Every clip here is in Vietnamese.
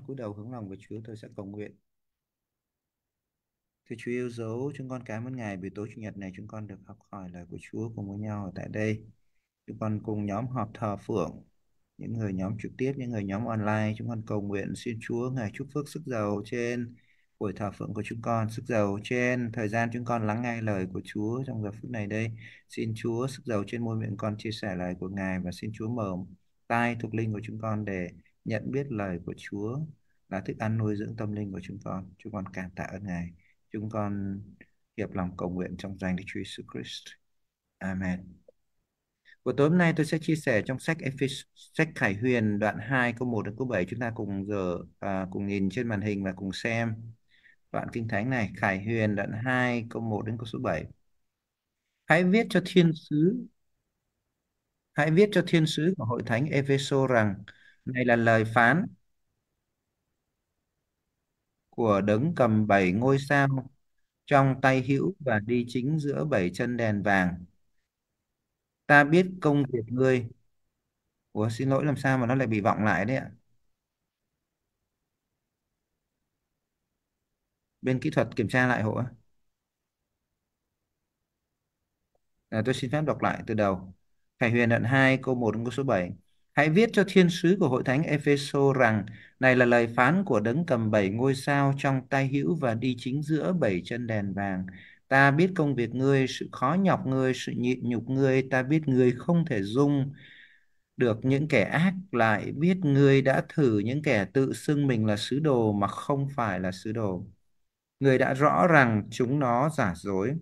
mắt cúi đầu hướng lòng với Chúa tôi sẽ cầu nguyện. Thưa Chúa yêu dấu, chúng con cảm ơn Ngài buổi tối Chủ nhật này chúng con được học hỏi lời của Chúa cùng với nhau ở tại đây. Chúng con cùng nhóm họp thờ phượng, những người nhóm trực tiếp, những người nhóm online, chúng con cầu nguyện xin Chúa Ngài chúc phước sức giàu trên buổi thờ phượng của chúng con, sức giàu trên thời gian chúng con lắng nghe lời của Chúa trong giờ phút này đây. Xin Chúa sức giàu trên môi miệng con chia sẻ lời của Ngài và xin Chúa mở tai thuộc linh của chúng con để nhận biết lời của Chúa là thức ăn nuôi dưỡng tâm linh của chúng con. Chúng con cảm tạ ơn Ngài. Chúng con hiệp lòng cầu nguyện trong danh Đức Chúa Jesus Christ. Amen. Buổi tối hôm nay tôi sẽ chia sẻ trong sách Ephes, sách Khải Huyền đoạn 2 câu 1 đến câu 7 chúng ta cùng giờ à, cùng nhìn trên màn hình và cùng xem đoạn kinh thánh này Khải Huyền đoạn 2 câu 1 đến câu số 7. Hãy viết cho thiên sứ Hãy viết cho thiên sứ của hội thánh Efeso rằng này là lời phán của đấng cầm bảy ngôi sao trong tay hữu và đi chính giữa bảy chân đèn vàng. Ta biết công việc ngươi. Ủa xin lỗi làm sao mà nó lại bị vọng lại đấy ạ? Bên kỹ thuật kiểm tra lại hộ. À, tôi xin phép đọc lại từ đầu. Khải Huyền đoạn 2 câu 1 câu số 7. Hãy viết cho thiên sứ của hội thánh Epheso rằng này là lời phán của đấng cầm bảy ngôi sao trong tay hữu và đi chính giữa bảy chân đèn vàng. Ta biết công việc ngươi, sự khó nhọc ngươi, sự nhịn nhục ngươi, ta biết ngươi không thể dung được những kẻ ác lại biết ngươi đã thử những kẻ tự xưng mình là sứ đồ mà không phải là sứ đồ. Ngươi đã rõ rằng chúng nó giả dối.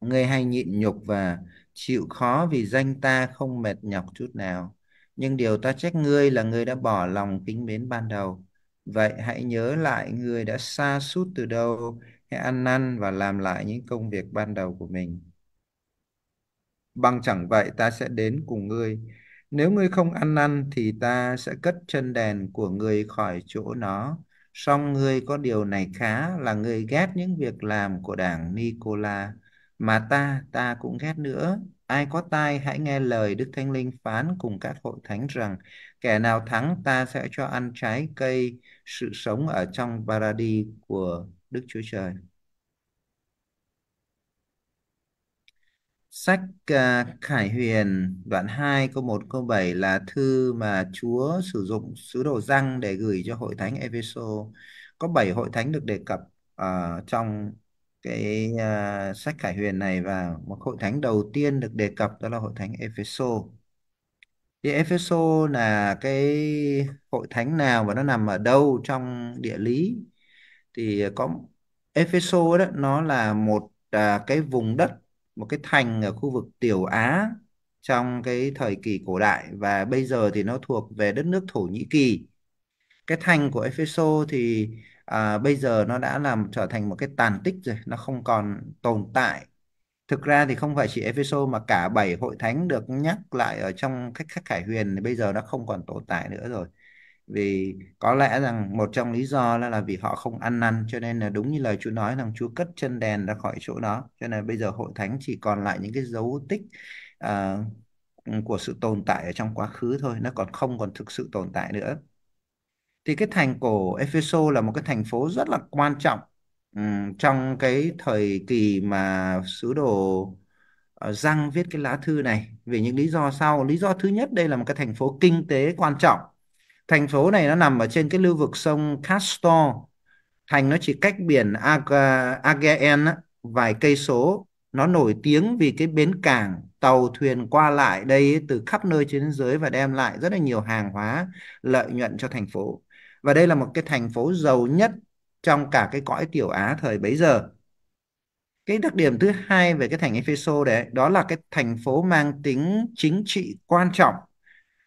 Ngươi hay nhịn nhục và chịu khó vì danh ta không mệt nhọc chút nào nhưng điều ta trách ngươi là ngươi đã bỏ lòng kính mến ban đầu vậy hãy nhớ lại ngươi đã xa suốt từ đâu hãy ăn năn và làm lại những công việc ban đầu của mình bằng chẳng vậy ta sẽ đến cùng ngươi nếu ngươi không ăn năn thì ta sẽ cất chân đèn của ngươi khỏi chỗ nó song ngươi có điều này khá là ngươi ghét những việc làm của đảng Nicola mà ta ta cũng ghét nữa Ai có tai hãy nghe lời Đức Thánh Linh phán cùng các hội thánh rằng kẻ nào thắng ta sẽ cho ăn trái cây sự sống ở trong paradis của Đức Chúa Trời. Sách uh, Khải Huyền đoạn 2 câu 1 câu 7 là thư mà Chúa sử dụng sứ đồ răng để gửi cho hội thánh Ephesus. Có 7 hội thánh được đề cập uh, trong cái à, sách Khải Huyền này và một hội thánh đầu tiên được đề cập đó là hội thánh Epheso. Thì Epheso là cái hội thánh nào và nó nằm ở đâu trong địa lý? Thì có Epheso đó nó là một à, cái vùng đất, một cái thành ở khu vực Tiểu Á trong cái thời kỳ cổ đại và bây giờ thì nó thuộc về đất nước Thổ Nhĩ Kỳ. Cái thành của Epheso thì à, bây giờ nó đã làm trở thành một cái tàn tích rồi nó không còn tồn tại thực ra thì không phải chỉ Epheso mà cả bảy hội thánh được nhắc lại ở trong khách khải huyền thì bây giờ nó không còn tồn tại nữa rồi vì có lẽ rằng một trong lý do là, là vì họ không ăn năn cho nên là đúng như lời Chúa nói rằng Chúa cất chân đèn ra khỏi chỗ đó cho nên bây giờ hội thánh chỉ còn lại những cái dấu tích uh, của sự tồn tại ở trong quá khứ thôi nó còn không còn thực sự tồn tại nữa thì cái thành cổ Epheso là một cái thành phố rất là quan trọng um, trong cái thời kỳ mà sứ đồ Răng ờ, viết cái lá thư này vì những lý do sau. Lý do thứ nhất đây là một cái thành phố kinh tế quan trọng. Thành phố này nó nằm ở trên cái lưu vực sông Castor. Thành nó chỉ cách biển Aegean vài cây số. Nó nổi tiếng vì cái bến cảng tàu thuyền qua lại đây từ khắp nơi trên thế giới và đem lại rất là nhiều hàng hóa lợi nhuận cho thành phố và đây là một cái thành phố giàu nhất trong cả cái cõi tiểu Á thời bấy giờ. Cái đặc điểm thứ hai về cái thành Epheso đấy, đó là cái thành phố mang tính chính trị quan trọng.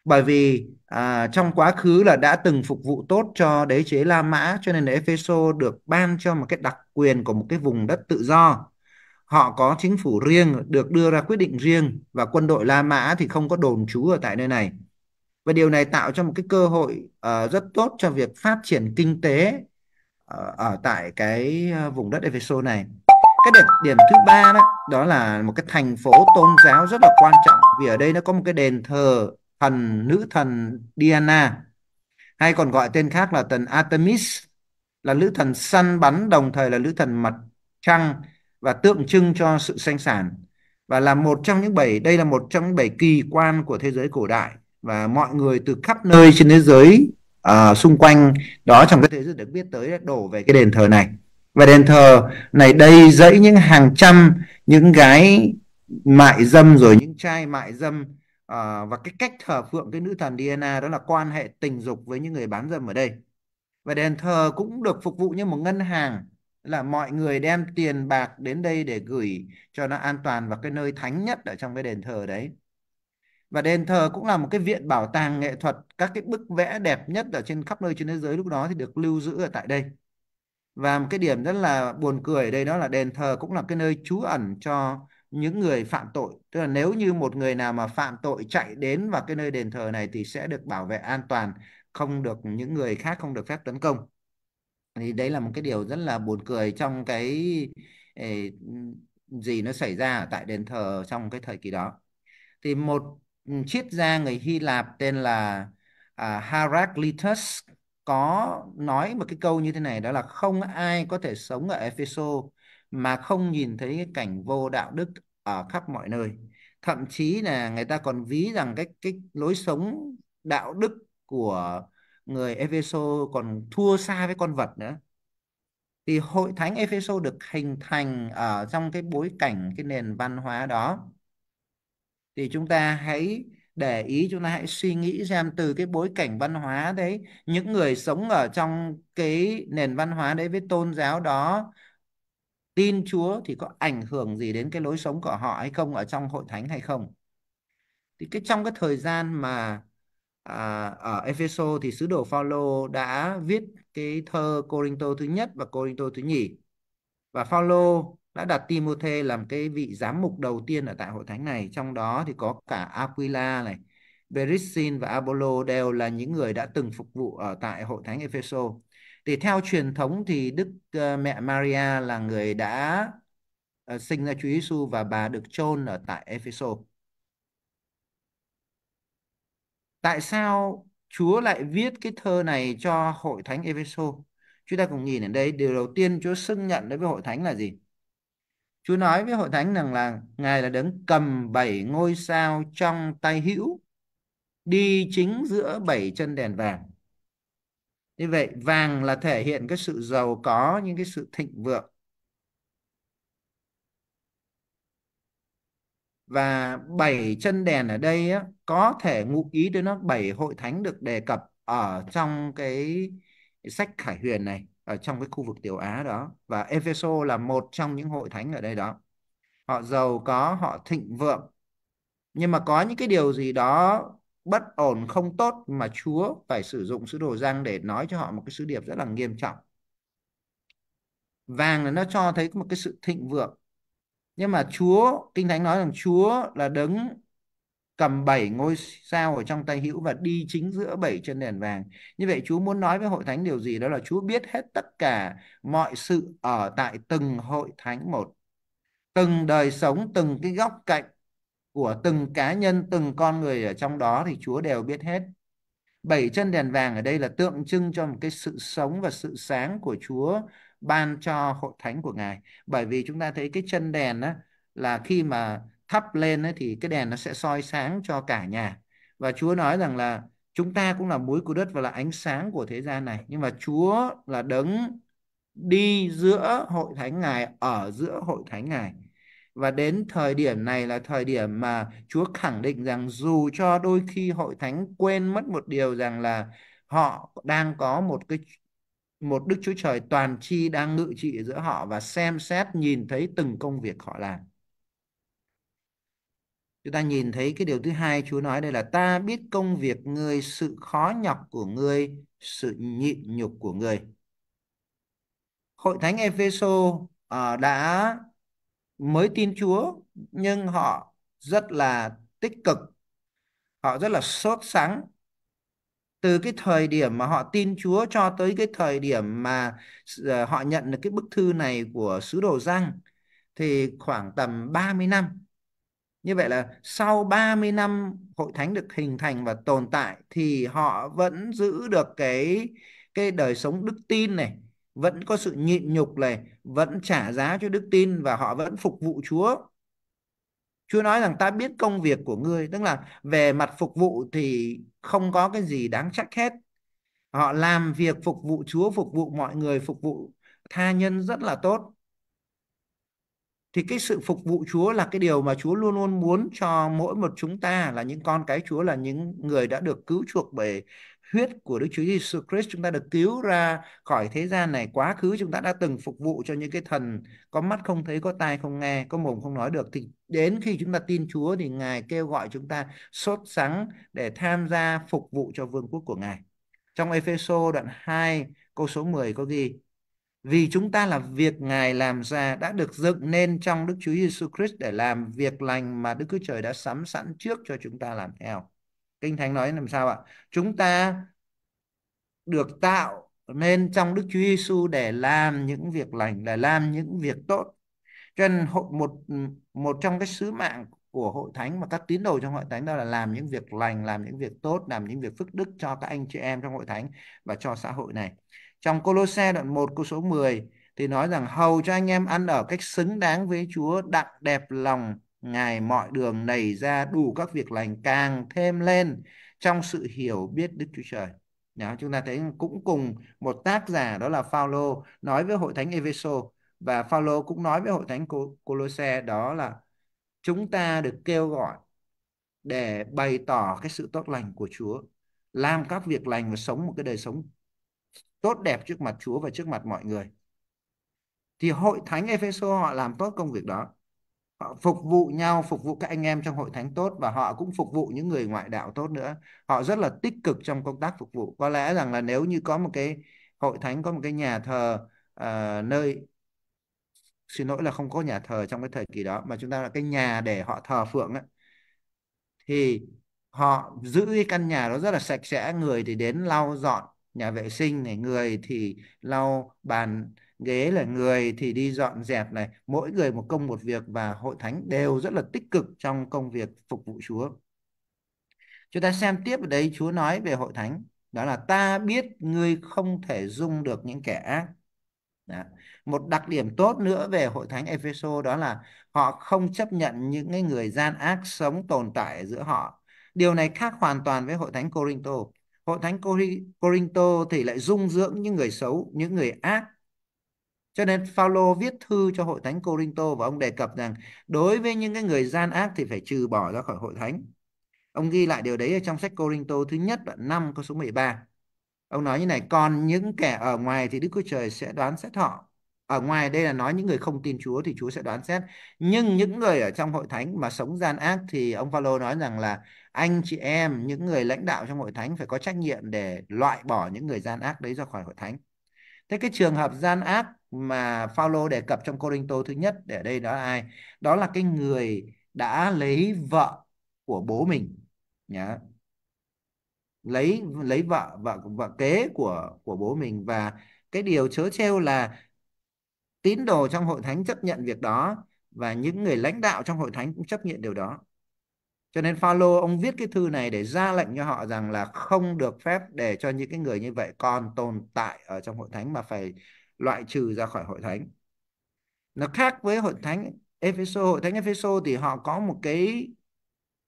Bởi vì à, trong quá khứ là đã từng phục vụ tốt cho đế chế La Mã cho nên Epheso được ban cho một cái đặc quyền của một cái vùng đất tự do. Họ có chính phủ riêng, được đưa ra quyết định riêng và quân đội La Mã thì không có đồn trú ở tại nơi này và điều này tạo cho một cái cơ hội uh, rất tốt cho việc phát triển kinh tế uh, ở tại cái ờ, vùng đất Efeso này cái điểm, điểm thứ ba đó, đó là một cái thành phố tôn giáo rất là quan trọng vì ở đây nó có một cái đền thờ thần nữ thần Diana hay còn gọi tên khác là thần Artemis là nữ thần săn bắn đồng thời là nữ thần mặt trăng và tượng trưng cho sự sinh sản và là một trong những bảy đây là một trong những bảy kỳ quan của thế giới cổ đại và mọi người từ khắp nơi trên thế giới uh, xung quanh đó trong cái thế giới được biết tới đổ về cái đền thờ này và đền thờ này đây dẫy những hàng trăm những gái mại dâm rồi những trai mại dâm uh, và cái cách thờ phượng cái nữ thần Diana đó là quan hệ tình dục với những người bán dâm ở đây và đền thờ cũng được phục vụ như một ngân hàng là mọi người đem tiền bạc đến đây để gửi cho nó an toàn vào cái nơi thánh nhất ở trong cái đền thờ đấy và đền thờ cũng là một cái viện bảo tàng nghệ thuật các cái bức vẽ đẹp nhất ở trên khắp nơi trên thế giới lúc đó thì được lưu giữ ở tại đây và một cái điểm rất là buồn cười ở đây đó là đền thờ cũng là cái nơi trú ẩn cho những người phạm tội tức là nếu như một người nào mà phạm tội chạy đến vào cái nơi đền thờ này thì sẽ được bảo vệ an toàn không được những người khác không được phép tấn công thì đấy là một cái điều rất là buồn cười trong cái gì nó xảy ra ở tại đền thờ trong cái thời kỳ đó thì một Ừ, triết gia người Hy Lạp tên là à, Heraclitus có nói một cái câu như thế này đó là không ai có thể sống ở Epheso mà không nhìn thấy cái cảnh vô đạo đức ở khắp mọi nơi thậm chí là người ta còn ví rằng cái cái lối sống đạo đức của người Epheso còn thua xa với con vật nữa thì hội thánh Epheso được hình thành ở trong cái bối cảnh cái nền văn hóa đó thì chúng ta hãy để ý chúng ta hãy suy nghĩ xem từ cái bối cảnh văn hóa đấy những người sống ở trong cái nền văn hóa đấy với tôn giáo đó tin Chúa thì có ảnh hưởng gì đến cái lối sống của họ hay không ở trong hội thánh hay không thì cái trong cái thời gian mà à, ở Epheso thì sứ đồ Phaolô đã viết cái thơ Corinto thứ nhất và Corinto thứ nhì và Phaolô đã đặt Timothy làm cái vị giám mục đầu tiên ở tại hội thánh này trong đó thì có cả Aquila này Berissin và Apollo đều là những người đã từng phục vụ ở tại hội thánh Epheso thì theo truyền thống thì Đức ờ, mẹ Maria là người đã ờ, sinh ra Chúa Giêsu và bà được chôn ở tại Epheso tại sao Chúa lại viết cái thơ này cho hội thánh Epheso chúng ta cùng nhìn ở đây điều đầu tiên Chúa xưng nhận đối với hội thánh là gì Chúa nói với hội thánh rằng là Ngài là đấng cầm bảy ngôi sao trong tay hữu đi chính giữa bảy chân đèn vàng. Như vậy vàng là thể hiện cái sự giàu có những cái sự thịnh vượng. Và bảy chân đèn ở đây á, có thể ngụ ý tới nó bảy hội thánh được đề cập ở trong cái sách Khải Huyền này ở trong cái khu vực Tiểu Á đó và Efeso là một trong những hội thánh ở đây đó. Họ giàu có, họ thịnh vượng. Nhưng mà có những cái điều gì đó bất ổn không tốt mà Chúa phải sử dụng sứ đồ Giang để nói cho họ một cái sứ điệp rất là nghiêm trọng. Vàng là nó cho thấy một cái sự thịnh vượng. Nhưng mà Chúa, Kinh Thánh nói rằng Chúa là đấng cầm bảy ngôi sao ở trong tay hữu và đi chính giữa bảy chân đèn vàng. Như vậy chúa muốn nói với hội thánh điều gì? Đó là chúa biết hết tất cả mọi sự ở tại từng hội thánh một. Từng đời sống, từng cái góc cạnh của từng cá nhân, từng con người ở trong đó thì Chúa đều biết hết. Bảy chân đèn vàng ở đây là tượng trưng cho một cái sự sống và sự sáng của Chúa ban cho hội thánh của Ngài. Bởi vì chúng ta thấy cái chân đèn á là khi mà thắp lên ấy, thì cái đèn nó sẽ soi sáng cho cả nhà và Chúa nói rằng là chúng ta cũng là muối của đất và là ánh sáng của thế gian này nhưng mà Chúa là đấng đi giữa hội thánh ngài ở giữa hội thánh ngài và đến thời điểm này là thời điểm mà Chúa khẳng định rằng dù cho đôi khi hội thánh quên mất một điều rằng là họ đang có một cái một Đức Chúa Trời toàn tri đang ngự trị giữa họ và xem xét nhìn thấy từng công việc họ làm. Chúng ta nhìn thấy cái điều thứ hai Chúa nói đây là ta biết công việc người sự khó nhọc của người sự nhịn nhục của người Hội thánh Epheso ờ, đã mới tin Chúa nhưng họ rất là tích cực. Họ rất là sốt sắng từ cái thời điểm mà họ tin Chúa cho tới cái thời điểm mà ờ, họ nhận được cái bức thư này của sứ đồ Giăng thì khoảng tầm 30 năm như vậy là sau 30 năm hội thánh được hình thành và tồn tại thì họ vẫn giữ được cái cái đời sống đức tin này, vẫn có sự nhịn nhục này, vẫn trả giá cho đức tin và họ vẫn phục vụ Chúa. Chúa nói rằng ta biết công việc của ngươi, tức là về mặt phục vụ thì không có cái gì đáng trách hết. Họ làm việc phục vụ Chúa, phục vụ mọi người, phục vụ tha nhân rất là tốt thì cái sự phục vụ Chúa là cái điều mà Chúa luôn luôn muốn cho mỗi một chúng ta là những con cái Chúa là những người đã được cứu chuộc bởi huyết của Đức Chúa Giêsu Christ chúng ta được cứu ra khỏi thế gian này quá khứ chúng ta đã từng phục vụ cho những cái thần có mắt không thấy có tai không nghe có mồm không nói được thì đến khi chúng ta tin Chúa thì Ngài kêu gọi chúng ta sốt sắng để tham gia phục vụ cho vương quốc của Ngài trong Epheso đoạn 2 câu số 10 có ghi vì chúng ta là việc Ngài làm ra đã được dựng nên trong Đức Chúa Giêsu Christ để làm việc lành mà Đức Chúa Trời đã sắm sẵn trước cho chúng ta làm theo. Kinh Thánh nói làm sao ạ? Chúng ta được tạo nên trong Đức Chúa Giêsu để làm những việc lành, để làm những việc tốt. Cho nên một một trong cái sứ mạng của hội thánh và các tín đồ trong hội thánh đó là làm những việc lành, làm những việc tốt, làm những việc phước đức cho các anh chị em trong hội thánh và cho xã hội này. Trong Colosse đoạn 1 câu số 10 thì nói rằng hầu cho anh em ăn ở cách xứng đáng với Chúa đặng đẹp lòng Ngài mọi đường nảy ra đủ các việc lành càng thêm lên trong sự hiểu biết Đức Chúa Trời. Đó, chúng ta thấy cũng cùng một tác giả đó là Phaolô nói với hội thánh Efeso và Phaolô cũng nói với hội thánh Colosse đó là chúng ta được kêu gọi để bày tỏ cái sự tốt lành của Chúa, làm các việc lành và sống một cái đời sống tốt đẹp trước mặt Chúa và trước mặt mọi người. Thì hội thánh Epheso họ làm tốt công việc đó. Họ phục vụ nhau, phục vụ các anh em trong hội thánh tốt và họ cũng phục vụ những người ngoại đạo tốt nữa. Họ rất là tích cực trong công tác phục vụ. Có lẽ rằng là nếu như có một cái hội thánh có một cái nhà thờ uh, nơi xin lỗi là không có nhà thờ trong cái thời kỳ đó mà chúng ta là cái nhà để họ thờ phượng ấy, thì họ giữ cái căn nhà đó rất là sạch sẽ người thì đến lau dọn nhà vệ sinh này người thì lau bàn ghế là người thì đi dọn dẹp này mỗi người một công một việc và hội thánh đều rất là tích cực trong công việc phục vụ Chúa chúng ta xem tiếp ở đây Chúa nói về hội thánh đó là ta biết ngươi không thể dung được những kẻ ác đó. một đặc điểm tốt nữa về hội thánh Epheso đó là họ không chấp nhận những người gian ác sống tồn tại giữa họ điều này khác hoàn toàn với hội thánh Corinto hội thánh Corinto thì lại dung dưỡng những người xấu những người ác cho nên Phaolô viết thư cho hội thánh Corinto và ông đề cập rằng đối với những cái người gian ác thì phải trừ bỏ ra khỏi hội thánh. Ông ghi lại điều đấy ở trong sách Corinto thứ nhất đoạn 5 câu số 13. Ông nói như này, còn những kẻ ở ngoài thì Đức Chúa Trời sẽ đoán xét họ ở ngoài đây là nói những người không tin Chúa thì Chúa sẽ đoán xét nhưng những người ở trong hội thánh mà sống gian ác thì ông Phaolô nói rằng là anh chị em những người lãnh đạo trong hội thánh phải có trách nhiệm để loại bỏ những người gian ác đấy ra khỏi hội thánh thế cái trường hợp gian ác mà Phaolô đề cập trong Corinto thứ nhất để đây đó là ai đó là cái người đã lấy vợ của bố mình nhá lấy lấy vợ vợ vợ kế của của bố mình và cái điều chớ treo là tín đồ trong hội thánh chấp nhận việc đó và những người lãnh đạo trong hội thánh cũng chấp nhận điều đó cho nên Phaolô ông viết cái thư này để ra lệnh cho họ rằng là không được phép để cho những cái người như vậy còn tồn tại ở trong hội thánh mà phải loại trừ ra khỏi hội thánh. Nó khác với hội thánh Epheso, hội thánh Epheso thì họ có một cái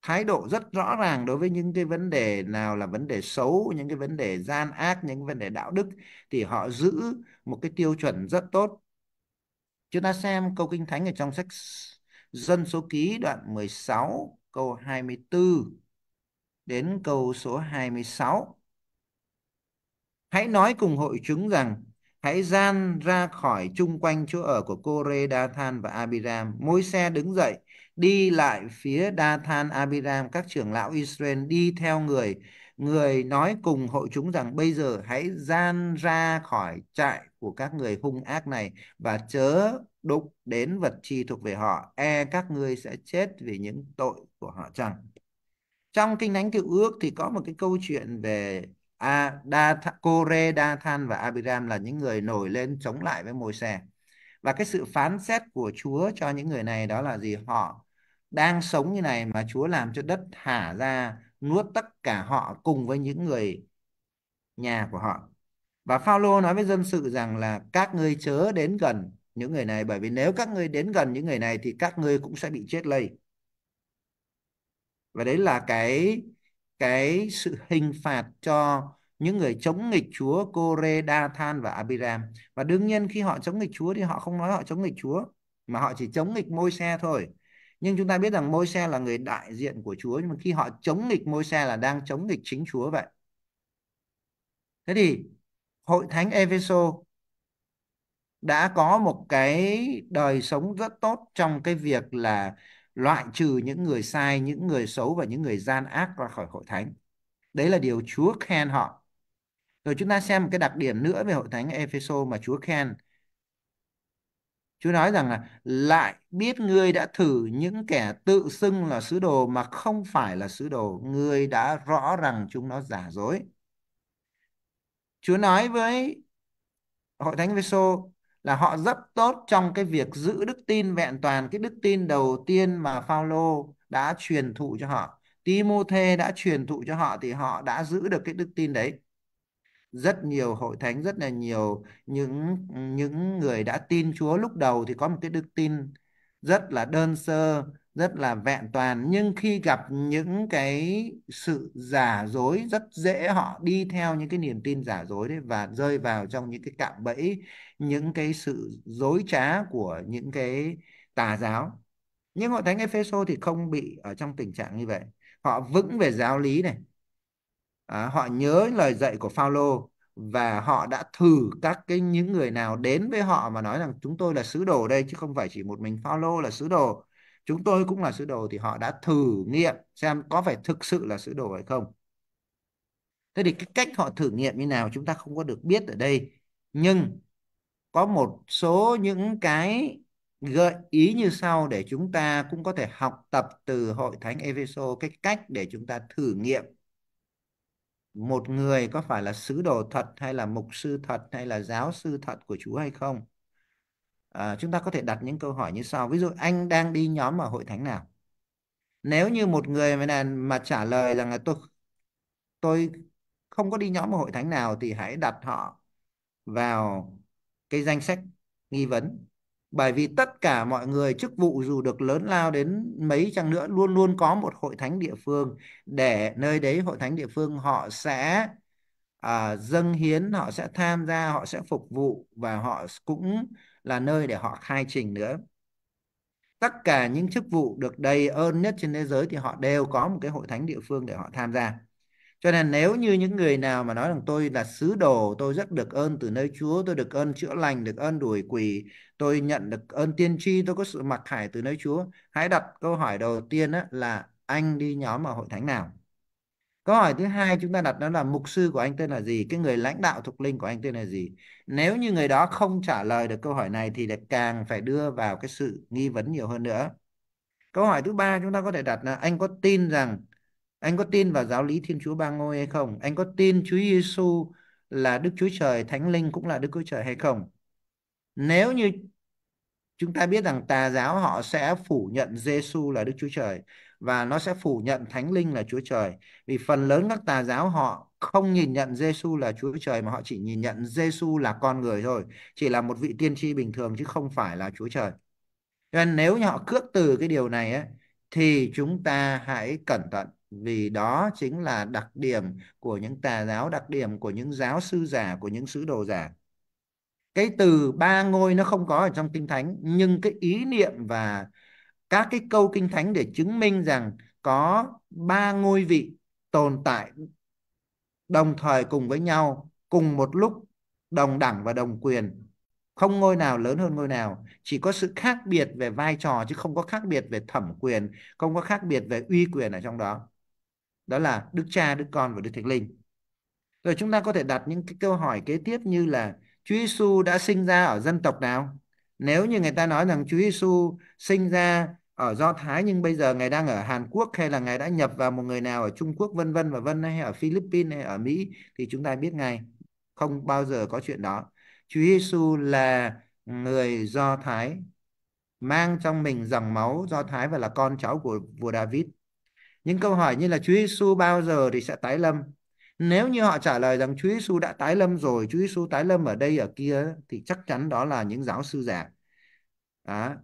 thái độ rất rõ ràng đối với những cái vấn đề nào là vấn đề xấu, những cái vấn đề gian ác, những cái vấn đề đạo đức thì họ giữ một cái tiêu chuẩn rất tốt Chúng ta xem câu kinh thánh ở trong sách Dân số ký đoạn 16 câu 24 đến câu số 26. Hãy nói cùng hội chúng rằng hãy gian ra khỏi chung quanh chỗ ở của Cô Rê, Đa Than và Abiram. Môi xe đứng dậy đi lại phía đa than Abiram các trưởng lão Israel đi theo người người nói cùng hội chúng rằng bây giờ hãy gian ra khỏi trại của các người hung ác này và chớ đụng đến vật chi thuộc về họ e các ngươi sẽ chết vì những tội của họ chẳng trong kinh thánh cựu ước thì có một cái câu chuyện về A, Đa, Kore, Đa Than và Abiram là những người nổi lên chống lại với môi xe và cái sự phán xét của Chúa cho những người này đó là gì họ đang sống như này mà Chúa làm cho đất thả ra nuốt tất cả họ cùng với những người nhà của họ. Và Phaolô nói với dân sự rằng là các ngươi chớ đến gần những người này bởi vì nếu các ngươi đến gần những người này thì các ngươi cũng sẽ bị chết lây. Và đấy là cái cái sự hình phạt cho những người chống nghịch Chúa Kore, Đa Than và Abiram. Và đương nhiên khi họ chống nghịch Chúa thì họ không nói họ chống nghịch Chúa mà họ chỉ chống nghịch Môi-se thôi nhưng chúng ta biết rằng môi xe là người đại diện của chúa nhưng mà khi họ chống nghịch môi xe là đang chống nghịch chính chúa vậy thế thì hội thánh Efeso đã có một cái đời sống rất tốt trong cái việc là loại trừ những người sai, những người xấu và những người gian ác ra khỏi hội thánh. Đấy là điều Chúa khen họ. Rồi chúng ta xem một cái đặc điểm nữa về hội thánh Epheso mà Chúa khen Chúa nói rằng là lại biết ngươi đã thử những kẻ tự xưng là sứ đồ mà không phải là sứ đồ, ngươi đã rõ rằng chúng nó giả dối. Chúa nói với hội thánh Veso là họ rất tốt trong cái việc giữ đức tin vẹn toàn cái đức tin đầu tiên mà Phaolô đã truyền thụ cho họ. Timôthê đã truyền thụ cho họ thì họ đã giữ được cái đức tin đấy rất nhiều hội thánh rất là nhiều những những người đã tin Chúa lúc đầu thì có một cái đức tin rất là đơn sơ rất là vẹn toàn nhưng khi gặp những cái sự giả dối rất dễ họ đi theo những cái niềm tin giả dối đấy và rơi vào trong những cái cạm bẫy những cái sự dối trá của những cái tà giáo nhưng hội thánh Ephesos thì không bị ở trong tình trạng như vậy họ vững về giáo lý này à, họ nhớ lời dạy của Phaolô và họ đã thử các cái những người nào đến với họ mà nói rằng chúng tôi là sứ đồ đây chứ không phải chỉ một mình Phaolô là sứ đồ chúng tôi cũng là sứ đồ thì họ đã thử nghiệm xem có phải thực sự là sứ đồ hay không thế thì cái cách họ thử nghiệm như nào chúng ta không có được biết ở đây nhưng có một số những cái gợi ý như sau để chúng ta cũng có thể học tập từ hội thánh Efeso cái cách để chúng ta thử nghiệm một người có phải là sứ đồ thật hay là mục sư thật hay là giáo sư thật của Chúa hay không? À, chúng ta có thể đặt những câu hỏi như sau. Ví dụ anh đang đi nhóm ở hội thánh nào? Nếu như một người mà, mà trả lời rằng là tôi tôi không có đi nhóm ở hội thánh nào thì hãy đặt họ vào cái danh sách nghi vấn bởi vì tất cả mọi người chức vụ dù được lớn lao đến mấy chăng nữa luôn luôn có một hội thánh địa phương để nơi đấy hội thánh địa phương họ sẽ à, dâng hiến họ sẽ tham gia họ sẽ phục vụ và họ cũng là nơi để họ khai trình nữa tất cả những chức vụ được đầy ơn nhất trên thế giới thì họ đều có một cái hội thánh địa phương để họ tham gia cho nên nếu như những người nào mà nói rằng tôi là sứ đồ, tôi rất được ơn từ nơi Chúa, tôi được ơn chữa lành, được ơn đuổi quỷ, tôi nhận được ơn tiên tri, tôi có sự mặc khải từ nơi Chúa. Hãy đặt câu hỏi đầu tiên á, là anh đi nhóm ở hội thánh nào? Câu hỏi thứ hai chúng ta đặt đó là mục sư của anh tên là gì? Cái người lãnh đạo thuộc linh của anh tên là gì? Nếu như người đó không trả lời được câu hỏi này thì lại càng phải đưa vào cái sự nghi vấn nhiều hơn nữa. Câu hỏi thứ ba chúng ta có thể đặt là anh có tin rằng anh có tin vào giáo lý Thiên Chúa Ba Ngôi hay không? Anh có tin Chúa Giêsu là Đức Chúa Trời, Thánh Linh cũng là Đức Chúa Trời hay không? Nếu như chúng ta biết rằng tà giáo họ sẽ phủ nhận Giêsu là Đức Chúa Trời và nó sẽ phủ nhận Thánh Linh là Chúa Trời vì phần lớn các tà giáo họ không nhìn nhận Giêsu là Chúa Trời mà họ chỉ nhìn nhận Giêsu là con người thôi, chỉ là một vị tiên tri bình thường chứ không phải là Chúa Trời. nên nếu như họ cướp từ cái điều này ấy, thì chúng ta hãy cẩn thận vì đó chính là đặc điểm của những tà giáo đặc điểm của những giáo sư giả của những sứ đồ giả cái từ ba ngôi nó không có ở trong kinh thánh nhưng cái ý niệm và các cái câu kinh thánh để chứng minh rằng có ba ngôi vị tồn tại đồng thời cùng với nhau cùng một lúc đồng đẳng và đồng quyền không ngôi nào lớn hơn ngôi nào chỉ có sự khác biệt về vai trò chứ không có khác biệt về thẩm quyền không có khác biệt về uy quyền ở trong đó đó là Đức Cha, Đức Con và Đức Thánh Linh. Rồi chúng ta có thể đặt những cái câu hỏi kế tiếp như là Chúa Giêsu đã sinh ra ở dân tộc nào? Nếu như người ta nói rằng Chúa Giêsu sinh ra ở Do Thái nhưng bây giờ ngài đang ở Hàn Quốc hay là ngài đã nhập vào một người nào ở Trung Quốc vân vân và vân hay ở Philippines hay ở Mỹ thì chúng ta biết ngay không bao giờ có chuyện đó. Chúa Giêsu là người Do Thái mang trong mình dòng máu Do Thái và là con cháu của vua David những câu hỏi như là Chúa Giêsu bao giờ thì sẽ tái lâm? Nếu như họ trả lời rằng Chúa Giêsu đã tái lâm rồi, Chúa Giêsu tái lâm ở đây ở kia thì chắc chắn đó là những giáo sư giả. Đó.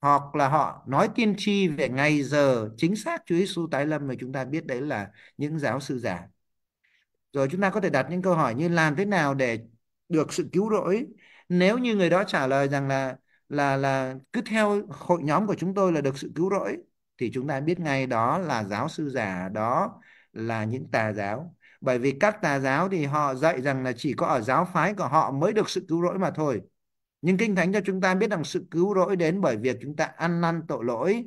Hoặc là họ nói tiên tri về ngày giờ chính xác Chúa Giêsu tái lâm mà chúng ta biết đấy là những giáo sư giả. Rồi chúng ta có thể đặt những câu hỏi như làm thế nào để được sự cứu rỗi? Nếu như người đó trả lời rằng là là là cứ theo hội nhóm của chúng tôi là được sự cứu rỗi thì chúng ta biết ngay đó là giáo sư giả đó là những tà giáo bởi vì các tà giáo thì họ dạy rằng là chỉ có ở giáo phái của họ mới được sự cứu rỗi mà thôi nhưng kinh thánh cho chúng ta biết rằng sự cứu rỗi đến bởi việc chúng ta ăn năn tội lỗi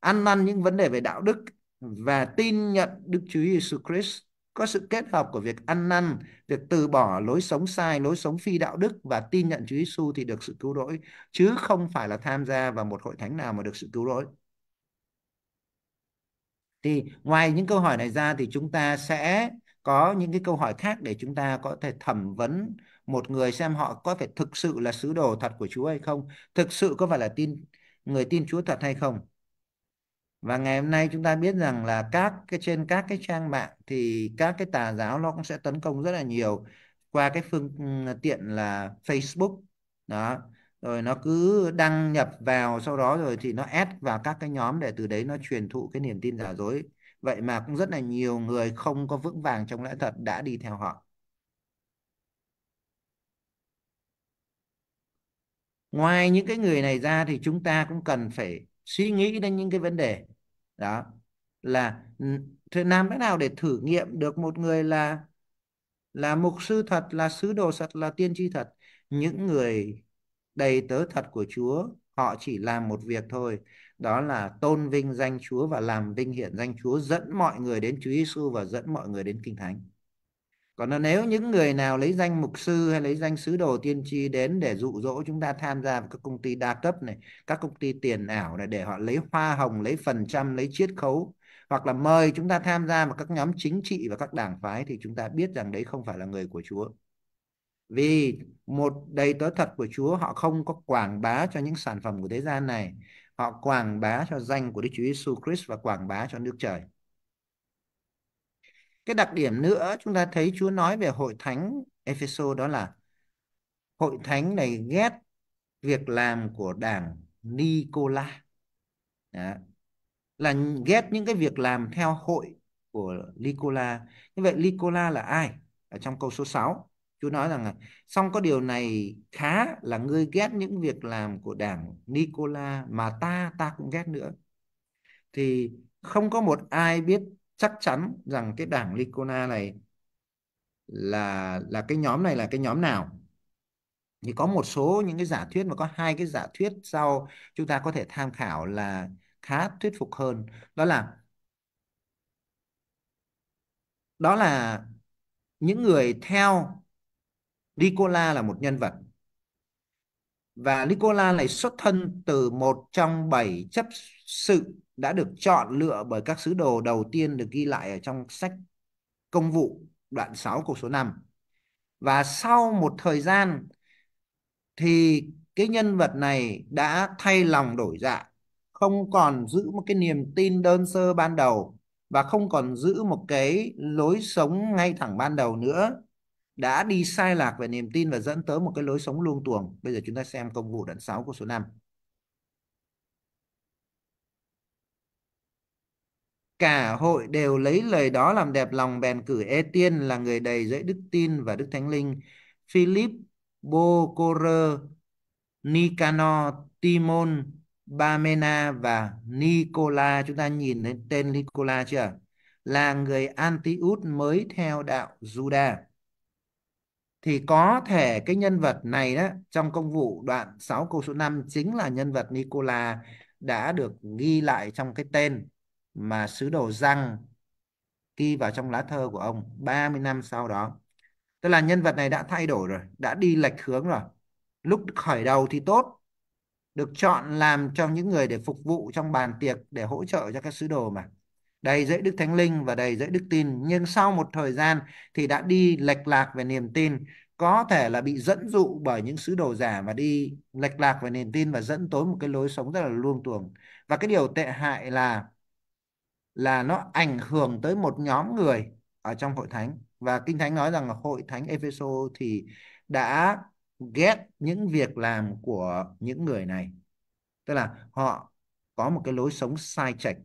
ăn năn những vấn đề về đạo đức và tin nhận Đức Chúa Giêsu Christ có sự kết hợp của việc ăn năn, việc từ bỏ lối sống sai, lối sống phi đạo đức và tin nhận Chúa Giêsu thì được sự cứu rỗi chứ không phải là tham gia vào một hội thánh nào mà được sự cứu rỗi thì ngoài những câu hỏi này ra thì chúng ta sẽ có những cái câu hỏi khác để chúng ta có thể thẩm vấn một người xem họ có phải thực sự là sứ đồ thật của Chúa hay không, thực sự có phải là tin người tin Chúa thật hay không. Và ngày hôm nay chúng ta biết rằng là các cái trên các cái trang mạng thì các cái tà giáo nó cũng sẽ tấn công rất là nhiều qua cái phương ừ, tiện là Facebook đó rồi nó cứ đăng nhập vào sau đó rồi thì nó ép vào các cái nhóm để từ đấy nó truyền thụ cái niềm tin giả dối vậy mà cũng rất là nhiều người không có vững vàng trong lẽ thật đã đi theo họ ngoài những cái người này ra thì chúng ta cũng cần phải suy nghĩ đến những cái vấn đề đó là thế làm thế nào để thử nghiệm được một người là là mục sư thật là sứ đồ thật là tiên tri thật những người đầy tớ thật của Chúa, họ chỉ làm một việc thôi, đó là tôn vinh danh Chúa và làm vinh hiển danh Chúa, dẫn mọi người đến Chúa Giêsu và dẫn mọi người đến Kinh Thánh. Còn nếu những người nào lấy danh mục sư hay lấy danh sứ đồ tiên tri đến để dụ dỗ chúng ta tham gia vào các công ty đa cấp này, các công ty tiền ảo này để họ lấy hoa hồng, lấy phần trăm, lấy chiết khấu hoặc là mời chúng ta tham gia vào các nhóm chính trị và các đảng phái thì chúng ta biết rằng đấy không phải là người của Chúa. Vì một đầy tớ thật của Chúa họ không có quảng bá cho những sản phẩm của thế gian này. Họ quảng bá cho danh của Đức Chúa Giêsu Christ và quảng bá cho nước trời. Cái đặc điểm nữa chúng ta thấy Chúa nói về hội thánh Epheso đó là hội thánh này ghét việc làm của đảng Nicola. Đó. Là ghét những cái việc làm theo hội của Nicola. Như vậy Nicola là ai? Ở trong câu số 6. Chúa nói rằng là xong có điều này khá là ngươi ghét những việc làm của đảng Nicola mà ta ta cũng ghét nữa. Thì không có một ai biết chắc chắn rằng cái đảng Nicola này là là cái nhóm này là cái nhóm nào. Thì có một số những cái giả thuyết mà có hai cái giả thuyết sau chúng ta có thể tham khảo là khá thuyết phục hơn. Đó là đó là những người theo Nicola là một nhân vật và Nicola này xuất thân từ một trong bảy chấp sự đã được chọn lựa bởi các sứ đồ đầu tiên được ghi lại ở trong sách công vụ đoạn 6 câu số 5. Và sau một thời gian thì cái nhân vật này đã thay lòng đổi dạ, không còn giữ một cái niềm tin đơn sơ ban đầu và không còn giữ một cái lối sống ngay thẳng ban đầu nữa đã đi sai lạc về niềm tin và dẫn tới một cái lối sống luông tuồng. Bây giờ chúng ta xem công vụ đoạn 6 của số 5. Cả hội đều lấy lời đó làm đẹp lòng bèn cử Ê Tiên là người đầy dẫy đức tin và đức thánh linh. Philip, Bocorer, Nicanor, Timon, Bamena và Nicola. Chúng ta nhìn thấy tên Nicola chưa? Là người Antioch mới theo đạo Judah thì có thể cái nhân vật này đó trong công vụ đoạn 6 câu số 5 chính là nhân vật Nicola đã được ghi lại trong cái tên mà sứ đồ răng ghi vào trong lá thơ của ông 30 năm sau đó. Tức là nhân vật này đã thay đổi rồi, đã đi lệch hướng rồi. Lúc khởi đầu thì tốt, được chọn làm cho những người để phục vụ trong bàn tiệc để hỗ trợ cho các sứ đồ mà đầy dẫy đức thánh linh và đầy dẫy đức tin nhưng sau một thời gian thì đã đi lệch lạc về niềm tin có thể là bị dẫn dụ bởi những sứ đồ giả và đi lệch lạc về niềm tin và dẫn tới một cái lối sống rất là luông tuồng và cái điều tệ hại là là nó ảnh hưởng tới một nhóm người ở trong hội thánh và kinh thánh nói rằng là hội thánh Epheso thì đã ghét những việc làm của những người này tức là họ có một cái lối sống sai chệch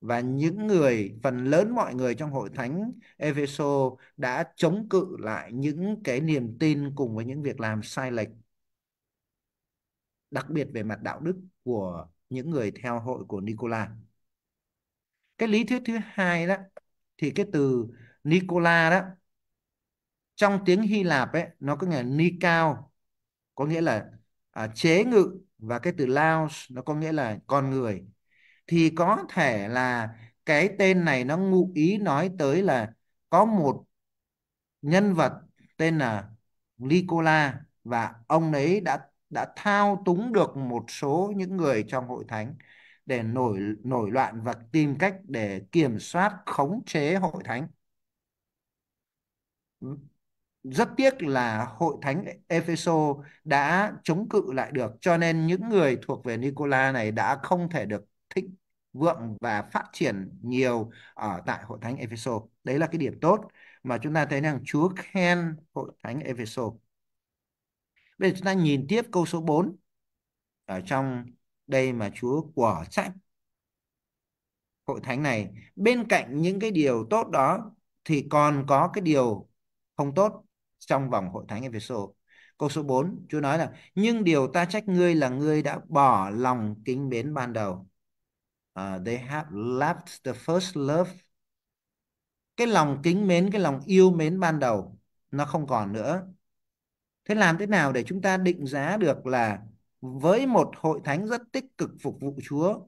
và những người phần lớn mọi người trong hội thánh Efeso đã chống cự lại những cái niềm tin cùng với những việc làm sai lệch đặc biệt về mặt đạo đức của những người theo hội của Nicola. Cái lý thuyết thứ hai đó thì cái từ Nicola đó trong tiếng Hy Lạp ấy nó có nghĩa là Nikao có nghĩa là à, chế ngự và cái từ Laos nó có nghĩa là con người thì có thể là cái tên này nó ngụ ý nói tới là có một nhân vật tên là Nicola và ông ấy đã đã thao túng được một số những người trong hội thánh để nổi nổi loạn và tìm cách để kiểm soát khống chế hội thánh. Rất tiếc là hội thánh Epheso đã chống cự lại được cho nên những người thuộc về Nicola này đã không thể được thịnh vượng và phát triển nhiều ở tại hội thánh Epheso. Đấy là cái điểm tốt mà chúng ta thấy rằng Chúa khen hội thánh Epheso. Bây giờ chúng ta nhìn tiếp câu số 4 ở trong đây mà Chúa quả trách hội thánh này. Bên cạnh những cái điều tốt đó thì còn có cái điều không tốt trong vòng hội thánh Epheso. Câu số 4, Chúa nói là Nhưng điều ta trách ngươi là ngươi đã bỏ lòng kính mến ban đầu uh, they have left the first love cái lòng kính mến cái lòng yêu mến ban đầu nó không còn nữa thế làm thế nào để chúng ta định giá được là với một hội thánh rất tích cực phục vụ Chúa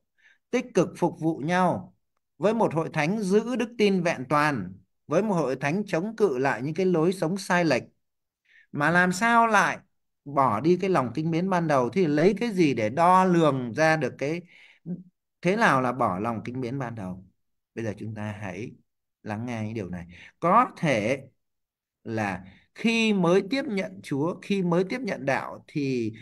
tích cực phục vụ nhau với một hội thánh giữ đức tin vẹn toàn với một hội thánh chống cự lại những cái lối sống sai lệch mà làm sao lại bỏ đi cái lòng kính mến ban đầu thì lấy cái gì để đo lường ra được cái thế nào là bỏ lòng kính miễn ban đầu bây giờ chúng ta hãy lắng nghe những điều này có thể là khi mới tiếp nhận Chúa khi mới tiếp nhận đạo thì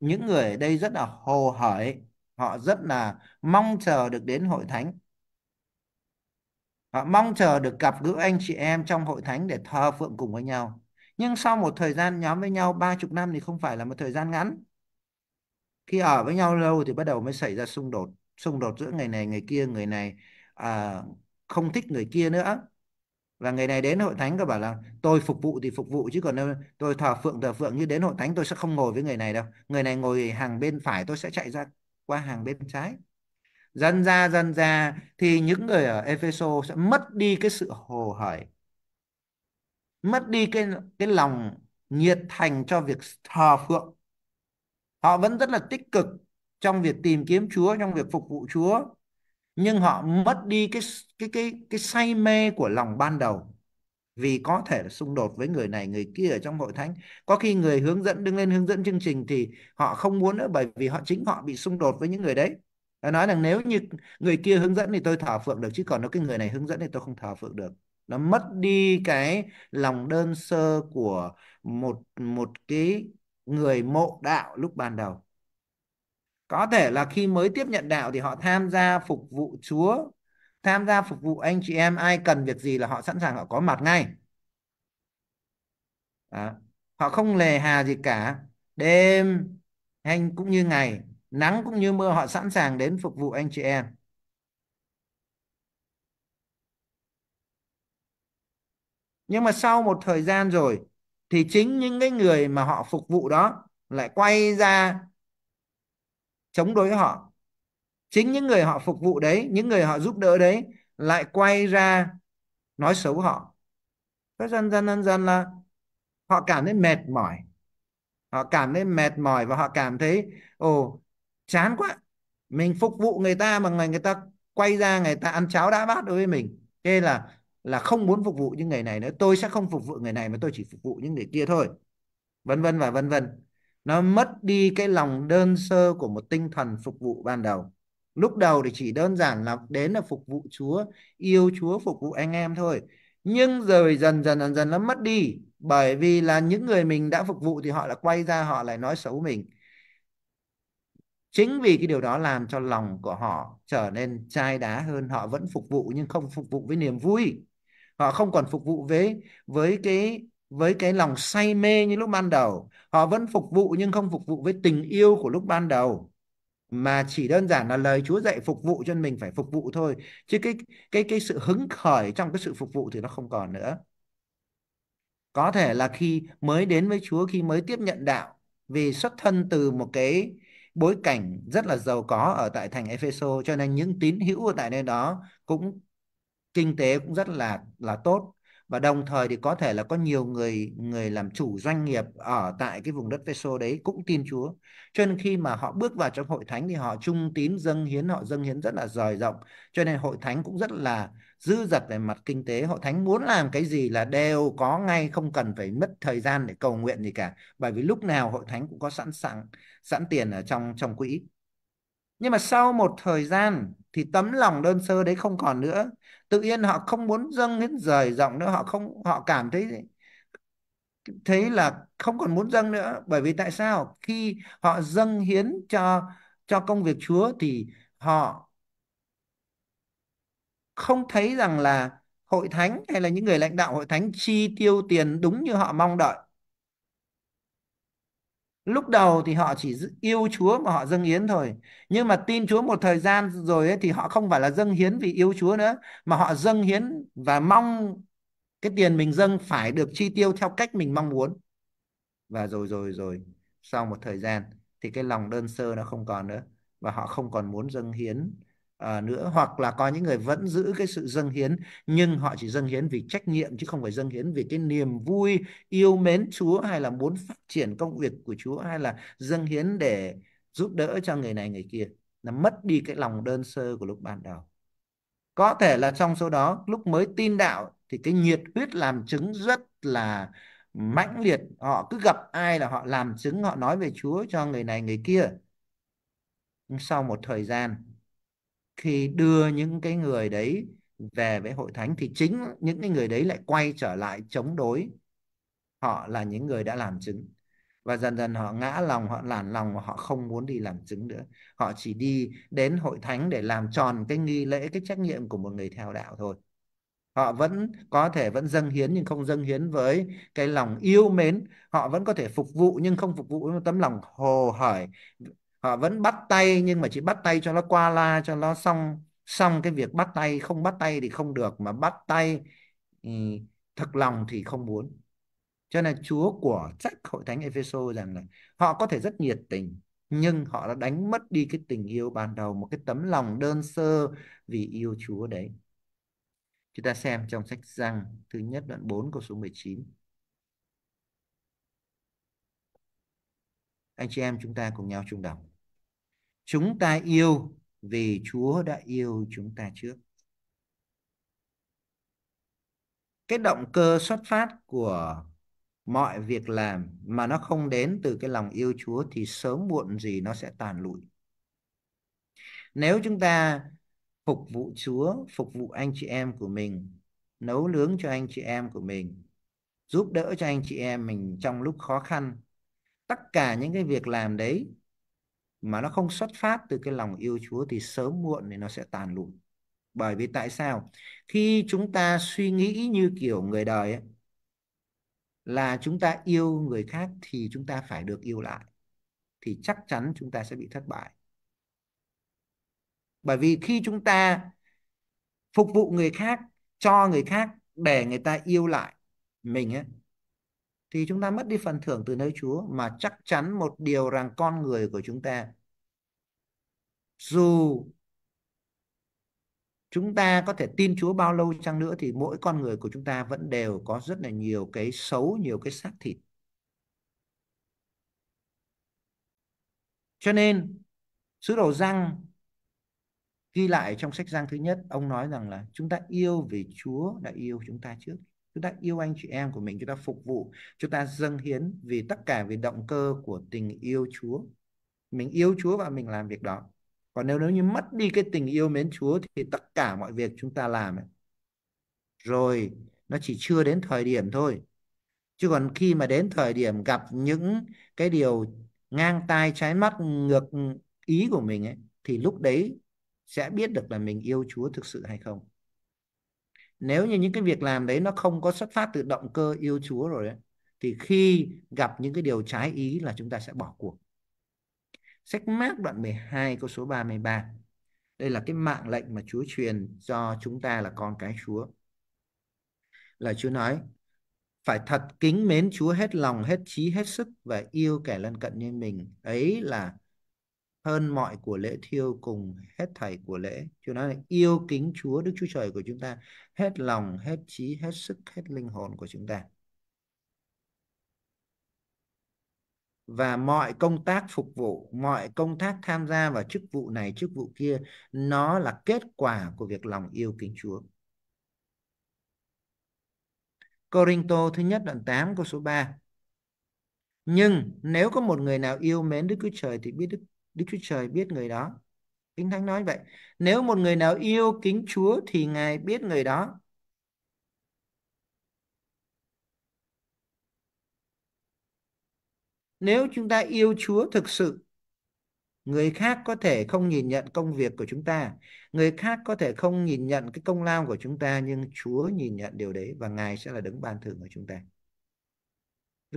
những người ở đây rất là hồ hởi họ rất là mong chờ được đến hội thánh họ mong chờ được gặp gỡ anh chị em trong hội thánh để thờ phượng cùng với nhau nhưng sau một thời gian nhóm với nhau ba chục năm thì không phải là một thời gian ngắn khi ở với nhau lâu thì bắt đầu mới xảy ra xung đột xung đột giữa người này người kia người này à, không thích người kia nữa và người này đến hội thánh có bảo là tôi phục vụ thì phục vụ chứ còn tôi thờ phượng thờ phượng như đến hội thánh tôi sẽ không ngồi với người này đâu người này ngồi hàng bên phải tôi sẽ chạy ra qua hàng bên trái dần ra dần ra thì những người ở Efeso sẽ mất đi cái sự hồ hởi mất đi cái cái lòng nhiệt thành cho việc thờ phượng họ vẫn rất là tích cực trong việc tìm kiếm Chúa trong việc phục vụ Chúa nhưng họ mất đi cái cái cái cái say mê của lòng ban đầu vì có thể là xung đột với người này người kia ở trong hội thánh có khi người hướng dẫn đứng lên hướng dẫn chương trình thì họ không muốn nữa bởi vì họ chính họ bị xung đột với những người đấy nó nói rằng nếu như người kia hướng dẫn thì tôi thờ phượng được chứ còn nếu cái người này hướng dẫn thì tôi không thờ phượng được nó mất đi cái lòng đơn sơ của một một cái người mộ đạo lúc ban đầu có thể là khi mới tiếp nhận đạo thì họ tham gia phục vụ Chúa tham gia phục vụ anh chị em ai cần việc gì là họ sẵn sàng họ có mặt ngay à, họ không lề hà gì cả đêm anh cũng như ngày nắng cũng như mưa họ sẵn sàng đến phục vụ anh chị em nhưng mà sau một thời gian rồi thì chính những cái người mà họ phục vụ đó lại quay ra chống đối họ chính những người họ phục vụ đấy những người họ giúp đỡ đấy lại quay ra nói xấu họ Thế dần dần dần dần là họ cảm thấy mệt mỏi họ cảm thấy mệt mỏi và họ cảm thấy ồ chán quá mình phục vụ người ta mà người người ta quay ra người ta ăn cháo đã bát đối với mình thế là là không muốn phục vụ những người này nữa tôi sẽ không phục vụ người này mà tôi chỉ phục vụ những người kia thôi vân vân và vân vân nó mất đi cái lòng đơn sơ của một tinh thần phục vụ ban đầu lúc đầu thì chỉ đơn giản là đến là phục vụ Chúa yêu Chúa phục vụ anh em thôi nhưng rồi dần dần dần dần nó mất đi bởi vì là những người mình đã phục vụ thì họ lại quay ra họ lại nói xấu mình chính vì cái điều đó làm cho lòng của họ trở nên chai đá hơn họ vẫn phục vụ nhưng không phục vụ với niềm vui họ không còn phục vụ với với cái với cái lòng say mê như lúc ban đầu họ vẫn phục vụ nhưng không phục vụ với tình yêu của lúc ban đầu mà chỉ đơn giản là lời Chúa dạy phục vụ cho mình phải phục vụ thôi chứ cái cái cái sự hứng khởi trong cái sự phục vụ thì nó không còn nữa có thể là khi mới đến với Chúa khi mới tiếp nhận đạo vì xuất thân từ một cái bối cảnh rất là giàu có ở tại thành Epheso cho nên những tín hữu ở tại nơi đó cũng kinh tế cũng rất là là tốt và đồng thời thì có thể là có nhiều người người làm chủ doanh nghiệp ở tại cái vùng đất Veso đấy cũng tin Chúa. Cho nên khi mà họ bước vào trong hội thánh thì họ trung tín dâng hiến, họ dâng hiến rất là rời rộng. Cho nên hội thánh cũng rất là dư dật về mặt kinh tế. Hội thánh muốn làm cái gì là đều có ngay không cần phải mất thời gian để cầu nguyện gì cả. Bởi vì lúc nào hội thánh cũng có sẵn sàng sẵn tiền ở trong trong quỹ. Nhưng mà sau một thời gian thì tấm lòng đơn sơ đấy không còn nữa tự nhiên họ không muốn dâng hết rời rộng nữa họ không họ cảm thấy thấy là không còn muốn dâng nữa bởi vì tại sao khi họ dâng hiến cho cho công việc Chúa thì họ không thấy rằng là hội thánh hay là những người lãnh đạo hội thánh chi tiêu tiền đúng như họ mong đợi lúc đầu thì họ chỉ yêu Chúa mà họ dâng hiến thôi nhưng mà tin Chúa một thời gian rồi ấy, thì họ không phải là dâng hiến vì yêu Chúa nữa mà họ dâng hiến và mong cái tiền mình dâng phải được chi tiêu theo cách mình mong muốn và rồi rồi rồi sau một thời gian thì cái lòng đơn sơ nó không còn nữa và họ không còn muốn dâng hiến à, nữa hoặc là có những người vẫn giữ cái sự dâng hiến nhưng họ chỉ dâng hiến vì trách nhiệm chứ không phải dâng hiến vì cái niềm vui yêu mến Chúa hay là muốn phát triển công việc của Chúa hay là dâng hiến để giúp đỡ cho người này người kia là mất đi cái lòng đơn sơ của lúc ban đầu có thể là trong số đó lúc mới tin đạo thì cái nhiệt huyết làm chứng rất là mãnh liệt họ cứ gặp ai là họ làm chứng họ nói về Chúa cho người này người kia sau một thời gian khi đưa những cái người đấy về với hội thánh thì chính những cái người đấy lại quay trở lại chống đối họ là những người đã làm chứng và dần dần họ ngã lòng họ lản lòng và họ không muốn đi làm chứng nữa họ chỉ đi đến hội thánh để làm tròn cái nghi lễ cái trách nhiệm của một người theo đạo thôi họ vẫn có thể vẫn dâng hiến nhưng không dâng hiến với cái lòng yêu mến họ vẫn có thể phục vụ nhưng không phục vụ với một tấm lòng hồ hởi họ vẫn bắt tay nhưng mà chỉ bắt tay cho nó qua la cho nó xong xong cái việc bắt tay không bắt tay thì không được mà bắt tay thật lòng thì không muốn cho nên Chúa của sách hội thánh Epheso rằng là họ có thể rất nhiệt tình nhưng họ đã đánh mất đi cái tình yêu ban đầu một cái tấm lòng đơn sơ vì yêu Chúa đấy chúng ta xem trong sách răng thứ nhất đoạn 4 câu số 19 anh chị em chúng ta cùng nhau chung đọc chúng ta yêu vì Chúa đã yêu chúng ta trước. Cái động cơ xuất phát của mọi việc làm mà nó không đến từ cái lòng yêu Chúa thì sớm muộn gì nó sẽ tàn lụi. Nếu chúng ta phục vụ Chúa, phục vụ anh chị em của mình, nấu nướng cho anh chị em của mình, giúp đỡ cho anh chị em mình trong lúc khó khăn, tất cả những cái việc làm đấy mà nó không xuất phát từ cái lòng yêu Chúa thì sớm muộn thì nó sẽ tàn lụi. Bởi vì tại sao? Khi chúng ta suy nghĩ như kiểu người đời ấy, là chúng ta yêu người khác thì chúng ta phải được yêu lại. Thì chắc chắn chúng ta sẽ bị thất bại. Bởi vì khi chúng ta phục vụ người khác, cho người khác để người ta yêu lại mình ấy, thì chúng ta mất đi phần thưởng từ nơi Chúa mà chắc chắn một điều rằng con người của chúng ta dù chúng ta có thể tin Chúa bao lâu chăng nữa thì mỗi con người của chúng ta vẫn đều có rất là nhiều cái xấu, nhiều cái xác thịt. Cho nên, sứ đồ răng ghi lại trong sách răng thứ nhất, ông nói rằng là chúng ta yêu vì Chúa đã yêu chúng ta trước. Chúng ta yêu anh chị em của mình, chúng ta phục vụ, chúng ta dâng hiến vì tất cả vì động cơ của tình yêu Chúa. Mình yêu Chúa và mình làm việc đó còn nếu nếu như mất đi cái tình yêu mến Chúa thì tất cả mọi việc chúng ta làm ấy, rồi nó chỉ chưa đến thời điểm thôi chứ còn khi mà đến thời điểm gặp những cái điều ngang tai trái mắt ngược ý của mình ấy thì lúc đấy sẽ biết được là mình yêu Chúa thực sự hay không nếu như những cái việc làm đấy nó không có xuất phát từ động cơ yêu Chúa rồi ấy, thì khi gặp những cái điều trái ý là chúng ta sẽ bỏ cuộc Sách mát đoạn 12 câu số 33. Đây là cái mạng lệnh mà Chúa truyền cho chúng ta là con cái Chúa. Là Chúa nói, phải thật kính mến Chúa hết lòng, hết trí, hết sức và yêu kẻ lân cận như mình. Ấy là hơn mọi của lễ thiêu cùng hết thảy của lễ. Chúa nói là yêu kính Chúa, Đức Chúa Trời của chúng ta hết lòng, hết trí, hết sức, hết linh hồn của chúng ta. và mọi công tác phục vụ, mọi công tác tham gia vào chức vụ này, chức vụ kia, nó là kết quả của việc lòng yêu kính Chúa. Corinto thứ nhất đoạn 8 câu số 3. Nhưng nếu có một người nào yêu mến Đức Chúa Trời thì biết Đức, Đức Chúa Trời biết người đó. Kinh Thánh nói vậy. Nếu một người nào yêu kính Chúa thì Ngài biết người đó. nếu chúng ta yêu Chúa thực sự người khác có thể không nhìn nhận công việc của chúng ta người khác có thể không nhìn nhận cái công lao của chúng ta nhưng Chúa nhìn nhận điều đấy và Ngài sẽ là đứng ban thưởng của chúng ta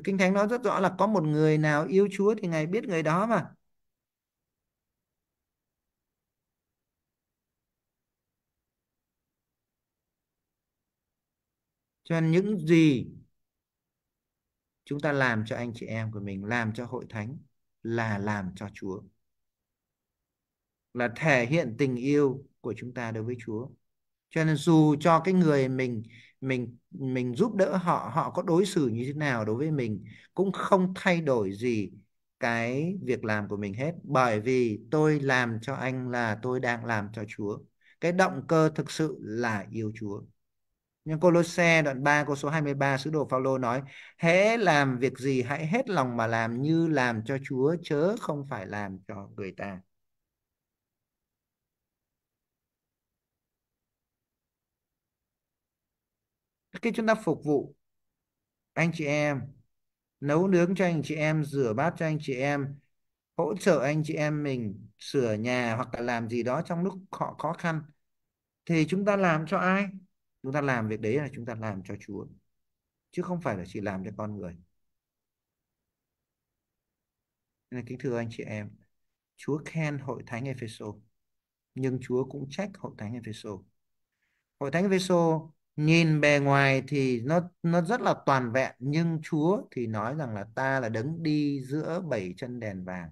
Kinh Thánh nói rất rõ là có một người nào yêu Chúa thì Ngài biết người đó mà cho nên những gì chúng ta làm cho anh chị em của mình làm cho hội thánh là làm cho Chúa là thể hiện tình yêu của chúng ta đối với Chúa cho nên dù cho cái người mình mình mình giúp đỡ họ họ có đối xử như thế nào đối với mình cũng không thay đổi gì cái việc làm của mình hết bởi vì tôi làm cho anh là tôi đang làm cho Chúa cái động cơ thực sự là yêu Chúa nhưng Colosse đoạn 3 câu số 23 sứ đồ Phaolô nói: "Hễ làm việc gì hãy hết lòng mà làm như làm cho Chúa chớ không phải làm cho người ta." Khi chúng ta phục vụ anh chị em, nấu nướng cho anh chị em, rửa bát cho anh chị em, hỗ trợ anh chị em mình sửa nhà hoặc là làm gì đó trong lúc họ khó khăn thì chúng ta làm cho ai? chúng ta làm việc đấy là chúng ta làm cho Chúa chứ không phải là chỉ làm cho con người nên kính thưa anh chị em Chúa khen hội thánh Epheso nhưng Chúa cũng trách hội thánh Epheso hội thánh Epheso nhìn bề ngoài thì nó nó rất là toàn vẹn nhưng Chúa thì nói rằng là ta là đứng đi giữa bảy chân đèn vàng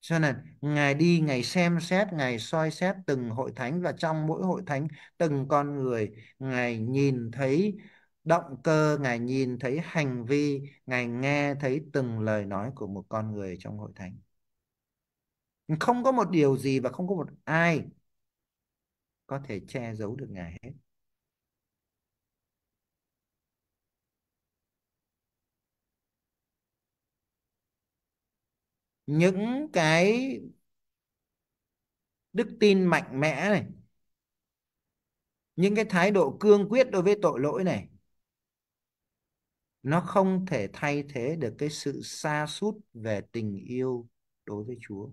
cho nên ngài đi ngài xem xét ngài soi xét từng hội thánh và trong mỗi hội thánh từng con người ngài nhìn thấy động cơ ngài nhìn thấy hành vi ngài nghe thấy từng lời nói của một con người trong hội thánh không có một điều gì và không có một ai có thể che giấu được ngài hết những cái đức tin mạnh mẽ này những cái thái độ cương quyết đối với tội lỗi này nó không thể thay thế được cái sự xa sút về tình yêu đối với Chúa.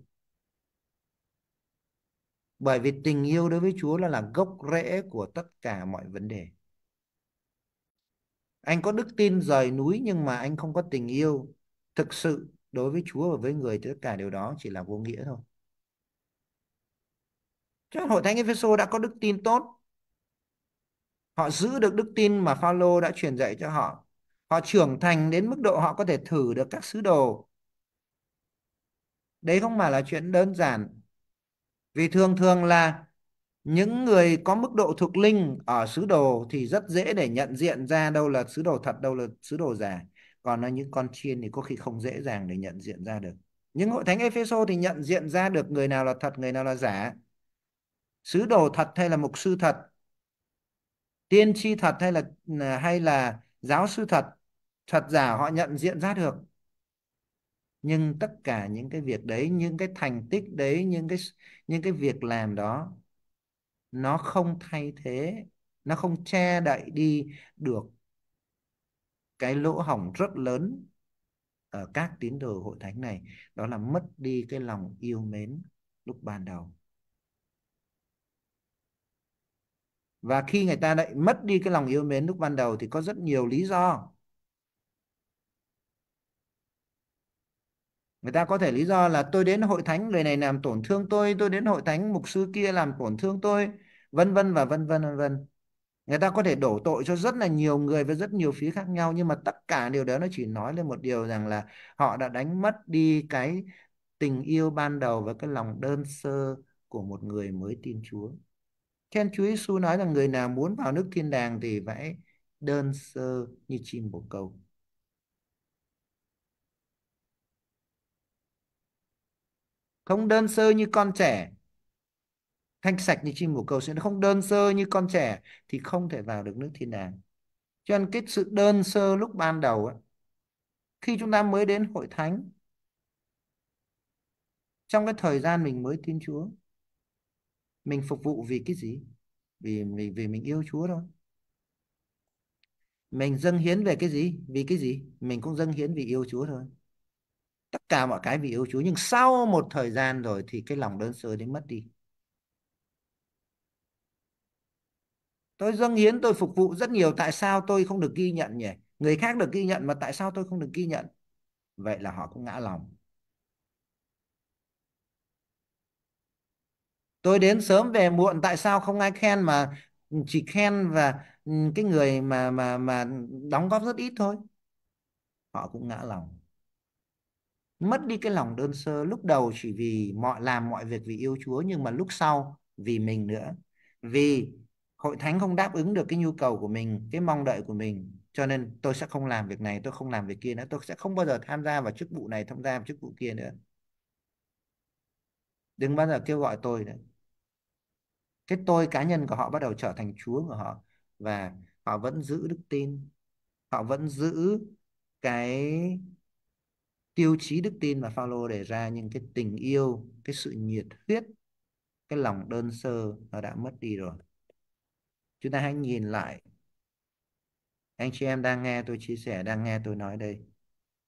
Bởi vì tình yêu đối với Chúa là là gốc rễ của tất cả mọi vấn đề. Anh có đức tin rời núi nhưng mà anh không có tình yêu thực sự đối với Chúa và với người tất cả điều đó chỉ là vô nghĩa thôi. Cho hội thánh Ephesos đã có đức tin tốt. Họ giữ được đức tin mà Phaolô đã truyền dạy cho họ. Họ trưởng thành đến mức độ họ có thể thử được các sứ đồ. Đấy không phải là chuyện đơn giản. Vì thường thường là những người có mức độ thuộc linh ở sứ đồ thì rất dễ để nhận diện ra đâu là sứ đồ thật, đâu là sứ đồ giả còn nó những con chiên thì có khi không dễ dàng để nhận diện ra được những hội thánh Epheso thì nhận diện ra được người nào là thật người nào là giả sứ đồ thật hay là mục sư thật tiên tri thật hay là hay là giáo sư thật thật giả họ nhận diện ra được nhưng tất cả những cái việc đấy những cái thành tích đấy những cái những cái việc làm đó nó không thay thế nó không che đậy đi được cái lỗ hỏng rất lớn ở các tín đồ hội thánh này đó là mất đi cái lòng yêu mến lúc ban đầu và khi người ta lại mất đi cái lòng yêu mến lúc ban đầu thì có rất nhiều lý do người ta có thể lý do là tôi đến hội thánh người này làm tổn thương tôi tôi đến hội thánh mục sư kia làm tổn thương tôi vân vân và vân vân vân vân người ta có thể đổ tội cho rất là nhiều người với rất nhiều phía khác nhau nhưng mà tất cả điều đó nó chỉ nói lên một điều rằng là họ đã đánh mất đi cái tình yêu ban đầu và cái lòng đơn sơ của một người mới tin Chúa. Cho Chúa Giêsu nói rằng người nào muốn vào nước thiên đàng thì phải đơn sơ như chim bồ câu. Không đơn sơ như con trẻ thanh sạch như chim bồ câu sẽ không đơn sơ như con trẻ thì không thể vào được nước thiên đàng cho nên cái sự đơn sơ lúc ban đầu ấy, khi chúng ta mới đến hội thánh trong cái thời gian mình mới tin Chúa mình phục vụ vì cái gì vì vì vì mình yêu Chúa thôi mình dâng hiến về cái gì vì cái gì mình cũng dâng hiến vì yêu Chúa thôi tất cả mọi cái vì yêu Chúa nhưng sau một thời gian rồi thì cái lòng đơn sơ đến mất đi tôi dâng hiến tôi phục vụ rất nhiều tại sao tôi không được ghi nhận nhỉ người khác được ghi nhận mà tại sao tôi không được ghi nhận vậy là họ cũng ngã lòng tôi đến sớm về muộn tại sao không ai khen mà chỉ khen và ừ, cái người mà mà mà đóng góp rất ít thôi họ cũng ngã lòng mất đi cái lòng đơn sơ lúc đầu chỉ vì mọi làm mọi việc vì yêu Chúa nhưng mà lúc sau vì mình nữa vì hội thánh không đáp ứng được cái nhu cầu của mình cái mong đợi của mình cho nên tôi sẽ không làm việc này tôi không làm việc kia nữa tôi sẽ không bao giờ tham gia vào chức vụ này tham gia vào chức vụ kia nữa đừng bao giờ kêu gọi tôi nữa cái tôi cá nhân của họ bắt đầu trở thành chúa của họ và họ vẫn giữ đức tin họ vẫn giữ cái tiêu chí đức tin mà Phaolô đề ra nhưng cái tình yêu cái sự nhiệt huyết cái lòng đơn sơ nó đã mất đi rồi chúng ta hãy nhìn lại anh chị em đang nghe tôi chia sẻ đang nghe tôi nói đây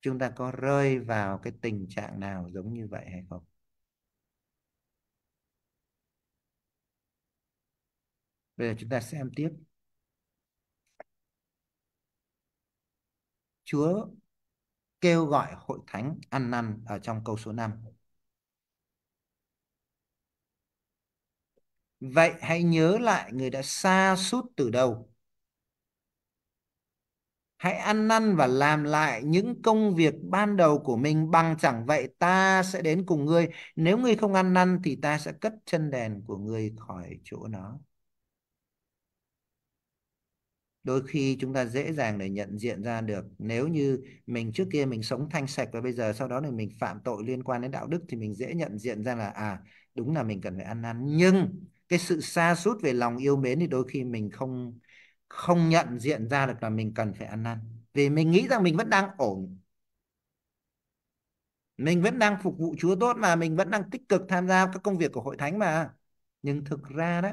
chúng ta có rơi vào cái tình trạng nào giống như vậy hay không bây giờ chúng ta xem tiếp Chúa kêu gọi hội thánh ăn năn ở trong câu số 5. Vậy hãy nhớ lại người đã xa suốt từ đầu. Hãy ăn năn và làm lại những công việc ban đầu của mình bằng chẳng vậy ta sẽ đến cùng ngươi. Nếu ngươi không ăn năn thì ta sẽ cất chân đèn của ngươi khỏi chỗ nó. Đôi khi chúng ta dễ dàng để nhận diện ra được nếu như mình trước kia mình sống thanh sạch và bây giờ sau đó thì mình phạm tội liên quan đến đạo đức thì mình dễ nhận diện ra là à đúng là mình cần phải ăn năn nhưng cái sự xa sút về lòng yêu mến thì đôi khi mình không không nhận diện ra được là mình cần phải ăn năn vì mình nghĩ rằng mình vẫn đang ổn mình vẫn đang phục vụ Chúa tốt mà mình vẫn đang tích cực tham gia các công việc của hội thánh mà nhưng thực ra đó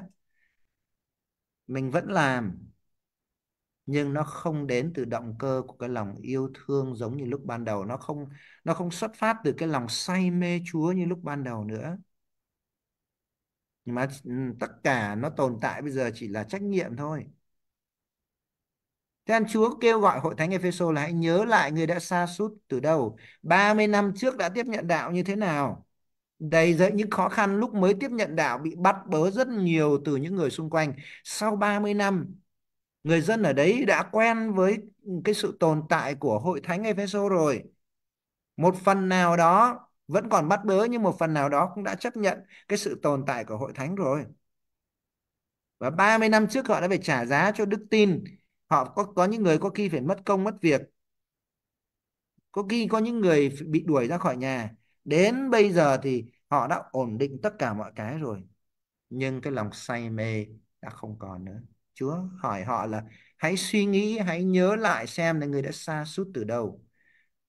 mình vẫn làm nhưng nó không đến từ động cơ của cái lòng yêu thương giống như lúc ban đầu nó không nó không xuất phát từ cái lòng say mê Chúa như lúc ban đầu nữa mà tất cả nó tồn tại bây giờ chỉ là trách nhiệm thôi Thế anh Chúa kêu gọi hội thánh Ephesos là hãy nhớ lại người đã xa sút từ đâu, 30 năm trước đã tiếp nhận đạo như thế nào. Đầy dậy những khó khăn lúc mới tiếp nhận đạo bị bắt bớ rất nhiều từ những người xung quanh. Sau 30 năm, người dân ở đấy đã quen với cái sự tồn tại của hội thánh Ephesos rồi. Một phần nào đó vẫn còn bắt bớ nhưng một phần nào đó cũng đã chấp nhận cái sự tồn tại của hội thánh rồi và 30 năm trước họ đã phải trả giá cho đức tin họ có có những người có khi phải mất công mất việc có khi có những người bị đuổi ra khỏi nhà đến bây giờ thì họ đã ổn định tất cả mọi cái rồi nhưng cái lòng say mê đã không còn nữa Chúa hỏi họ là hãy suy nghĩ hãy nhớ lại xem là người đã xa suốt từ đầu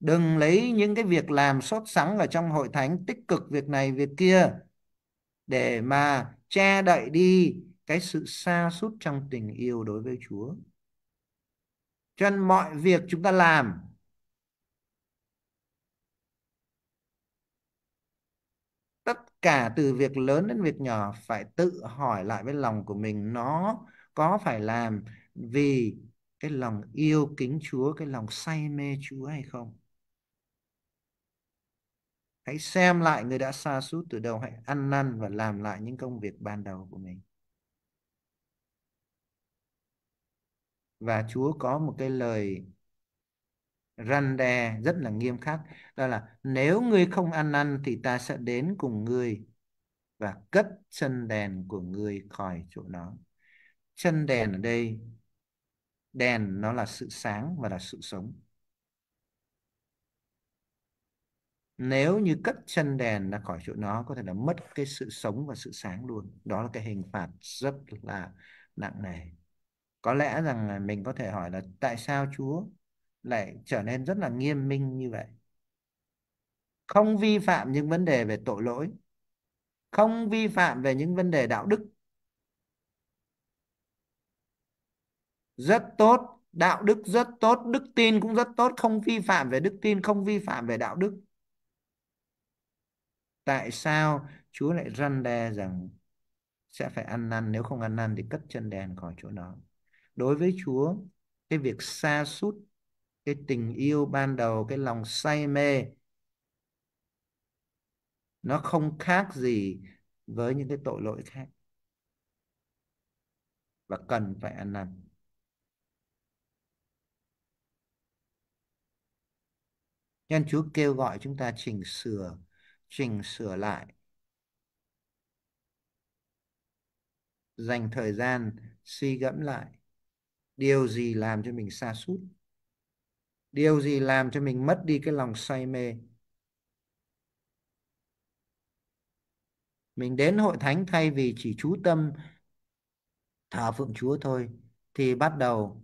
Đừng lấy những cái việc làm sốt sắng ở trong hội thánh tích cực việc này việc kia để mà che đậy đi cái sự xa sút trong tình yêu đối với Chúa. Cho nên mọi việc chúng ta làm tất cả từ việc lớn đến việc nhỏ phải tự hỏi lại với lòng của mình nó có phải làm vì cái lòng yêu kính Chúa, cái lòng say mê Chúa hay không? hãy xem lại người đã xa suốt từ đầu hãy ăn năn và làm lại những công việc ban đầu của mình và Chúa có một cái lời răn đe rất là nghiêm khắc đó là nếu ngươi không ăn năn thì ta sẽ đến cùng ngươi và cất chân đèn của ngươi khỏi chỗ đó chân đèn ở đây đèn nó là sự sáng và là sự sống nếu như cất chân đèn ra khỏi chỗ nó có thể là mất cái sự sống và sự sáng luôn đó là cái hình phạt rất là nặng nề có lẽ rằng mình có thể hỏi là tại sao Chúa lại trở nên rất là nghiêm minh như vậy không vi phạm những vấn đề về tội lỗi không vi phạm về những vấn đề đạo đức rất tốt đạo đức rất tốt đức tin cũng rất tốt không vi phạm về đức tin không vi phạm về đạo đức tại sao Chúa lại răn đe rằng sẽ phải ăn năn nếu không ăn năn thì cất chân đèn khỏi chỗ đó đối với Chúa cái việc xa suốt cái tình yêu ban đầu cái lòng say mê nó không khác gì với những cái tội lỗi khác và cần phải ăn năn nhân Chúa kêu gọi chúng ta chỉnh sửa chỉnh sửa lại dành thời gian suy gẫm lại điều gì làm cho mình xa sút điều gì làm cho mình mất đi cái lòng say mê mình đến hội thánh thay vì chỉ chú tâm thờ phượng chúa thôi thì bắt đầu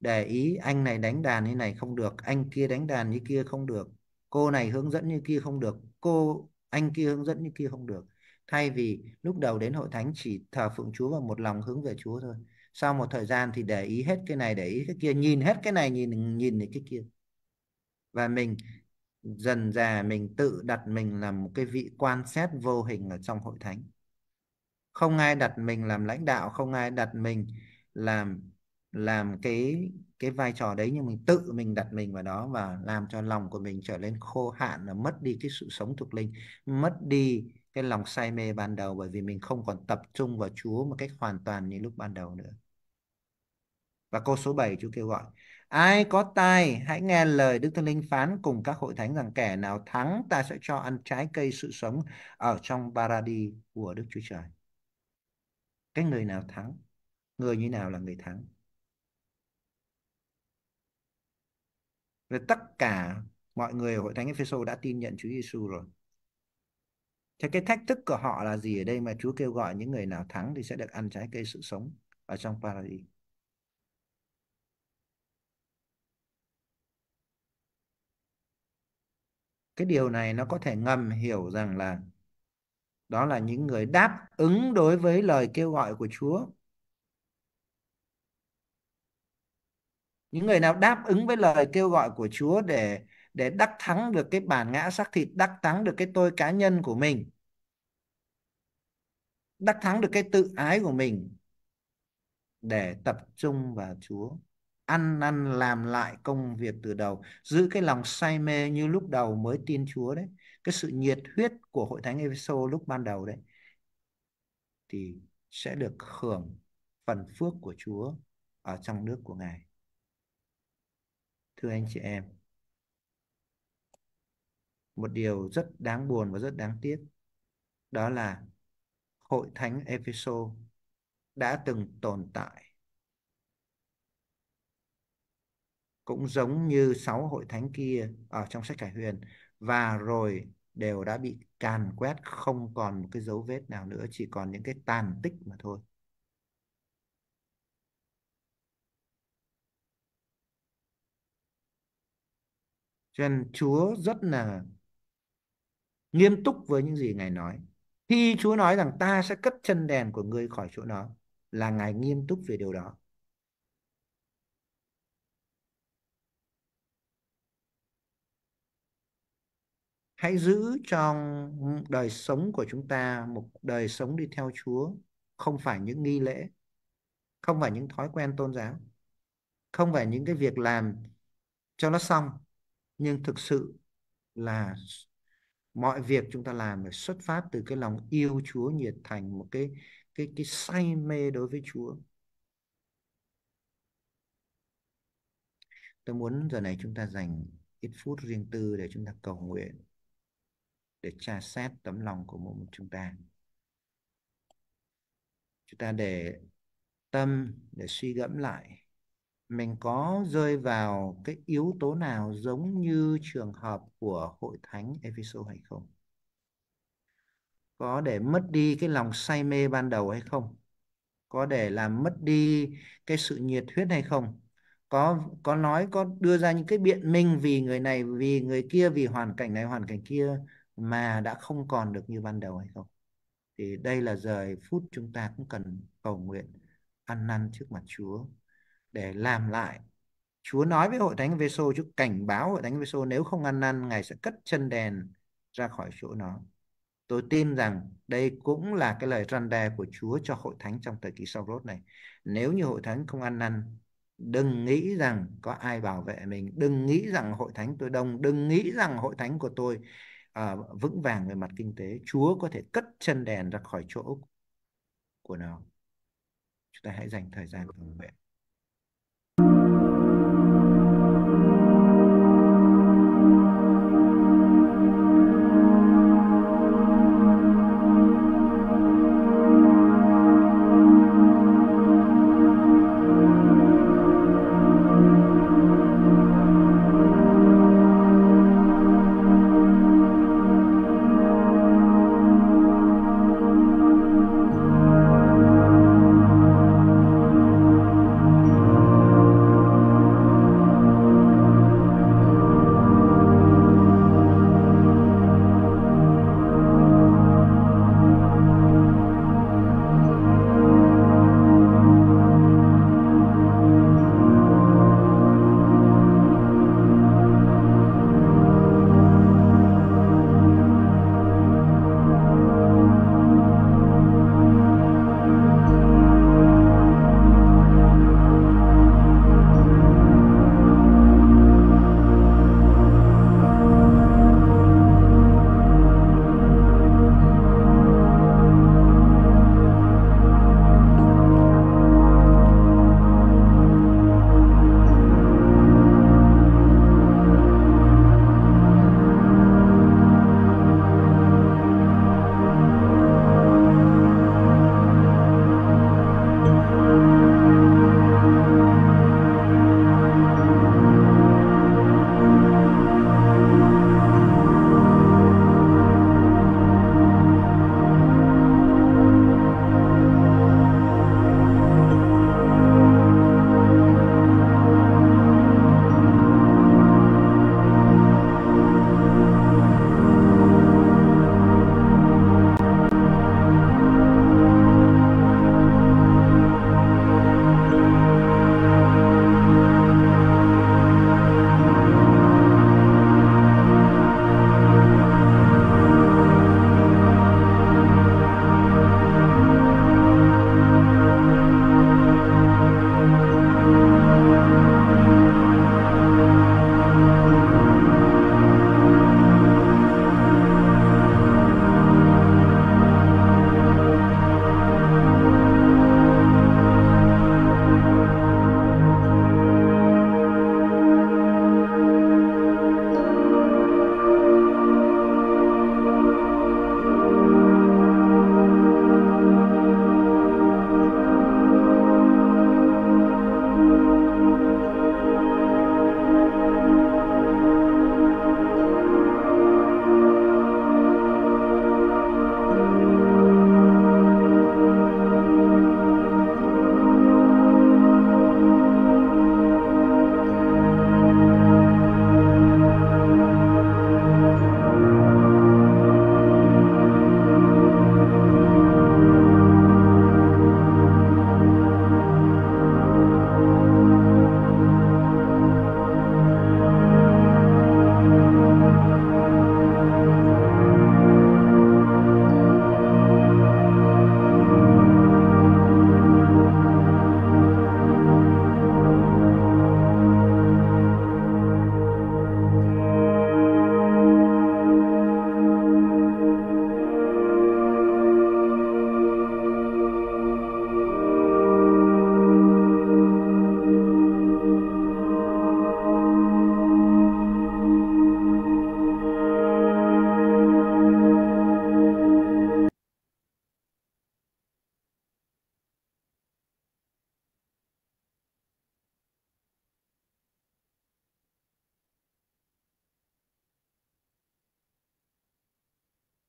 để ý anh này đánh đàn như này không được anh kia đánh đàn như kia không được cô này hướng dẫn như kia không được cô anh kia hướng dẫn như kia không được thay vì lúc đầu đến hội thánh chỉ thờ phượng Chúa và một lòng hướng về Chúa thôi sau một thời gian thì để ý hết cái này để ý cái kia nhìn hết cái này nhìn nhìn cái kia và mình dần dà mình tự đặt mình làm một cái vị quan sát vô hình ở trong hội thánh không ai đặt mình làm lãnh đạo không ai đặt mình làm làm cái cái vai trò đấy nhưng mình tự mình đặt mình vào đó và làm cho lòng của mình trở nên khô hạn là mất đi cái sự sống thuộc linh mất đi cái lòng say mê ban đầu bởi vì mình không còn tập trung vào Chúa một cách hoàn toàn như lúc ban đầu nữa và câu số 7 Chúa kêu gọi ai có tai hãy nghe lời Đức Thánh Linh phán cùng các hội thánh rằng kẻ nào thắng ta sẽ cho ăn trái cây sự sống ở trong paradis của Đức Chúa Trời cái người nào thắng người như nào là người thắng Rồi tất cả mọi người ở hội thánh Ephesos đã tin nhận Chúa Giêsu rồi. Thế cái thách thức của họ là gì ở đây mà Chúa kêu gọi những người nào thắng thì sẽ được ăn trái cây sự sống ở trong paradis. Cái điều này nó có thể ngầm hiểu rằng là đó là những người đáp ứng đối với lời kêu gọi của Chúa những người nào đáp ứng với lời kêu gọi của Chúa để để đắc thắng được cái bản ngã xác thịt đắc thắng được cái tôi cá nhân của mình đắc thắng được cái tự ái của mình để tập trung vào Chúa ăn năn làm lại công việc từ đầu giữ cái lòng say mê như lúc đầu mới tin Chúa đấy cái sự nhiệt huyết của hội thánh Ephesos lúc ban đầu đấy thì sẽ được hưởng phần phước của Chúa ở trong nước của Ngài thưa anh chị em một điều rất đáng buồn và rất đáng tiếc đó là hội thánh Epheso đã từng tồn tại cũng giống như sáu hội thánh kia ở trong sách Cải Huyền và rồi đều đã bị càn quét không còn một cái dấu vết nào nữa chỉ còn những cái tàn tích mà thôi cho nên Chúa rất là nghiêm túc với những gì Ngài nói. Khi Chúa nói rằng ta sẽ cất chân đèn của ngươi khỏi chỗ nó là Ngài nghiêm túc về điều đó. Hãy giữ trong đời sống của chúng ta một đời sống đi theo Chúa không phải những nghi lễ, không phải những thói quen tôn giáo, không phải những cái việc làm cho nó xong nhưng thực sự là mọi việc chúng ta làm phải xuất phát từ cái lòng yêu Chúa nhiệt thành một cái cái cái say mê đối với Chúa tôi muốn giờ này chúng ta dành ít phút riêng tư để chúng ta cầu nguyện để tra xét tấm lòng của mỗi một chúng ta chúng ta để tâm để suy gẫm lại mình có rơi vào cái yếu tố nào giống như trường hợp của hội thánh Epheso hay không? Có để mất đi cái lòng say mê ban đầu hay không? Có để làm mất đi cái sự nhiệt huyết hay không? Có có nói có đưa ra những cái biện minh vì người này, vì người kia, vì hoàn cảnh này, hoàn cảnh kia mà đã không còn được như ban đầu hay không? Thì đây là giờ phút chúng ta cũng cần cầu nguyện ăn năn trước mặt Chúa để làm lại Chúa nói với hội thánh Veso Chúa cảnh báo hội thánh Veso nếu không ăn năn ngài sẽ cất chân đèn ra khỏi chỗ nó tôi tin rằng đây cũng là cái lời răn đe của Chúa cho hội thánh trong thời kỳ sau rốt này nếu như hội thánh không ăn năn đừng nghĩ rằng có ai bảo vệ mình đừng nghĩ rằng hội thánh tôi đông đừng nghĩ rằng hội thánh của tôi uh, vững vàng về mặt kinh tế Chúa có thể cất chân đèn ra khỏi chỗ của nó chúng ta hãy dành thời gian cầu nguyện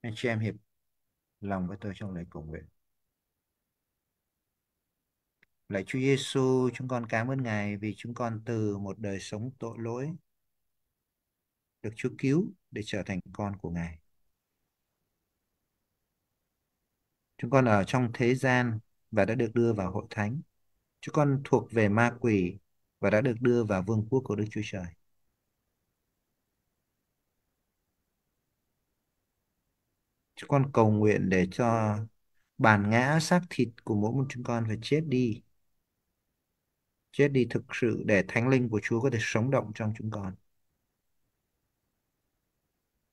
anh chị em hiệp lòng với tôi trong lời cầu nguyện Lạy Chúa Giêsu, chúng con cảm ơn Ngài vì chúng con từ một đời sống tội lỗi được Chúa cứu để trở thành con của Ngài. Chúng con ở trong thế gian và đã được đưa vào hội thánh. Chúng con thuộc về ma quỷ và đã được đưa vào vương quốc của Đức Chúa Trời. Chúng con cầu nguyện để cho bản ngã xác thịt của mỗi một chúng con phải chết đi. Chết đi thực sự để thánh linh của Chúa có thể sống động trong chúng con.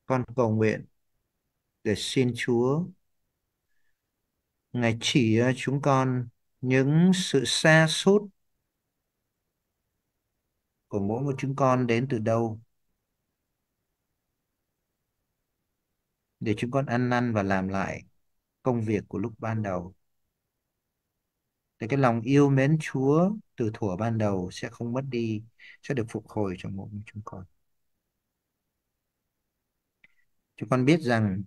Con cầu nguyện để xin Chúa Ngài chỉ ờ, chúng con những sự xa sút của mỗi một chúng con đến từ đâu để chúng con ăn năn và làm lại công việc của lúc ban đầu. Để cái lòng yêu mến Chúa từ thuở ban đầu sẽ không mất đi, sẽ được phục hồi trong mỗi chúng con. Chúng con biết rằng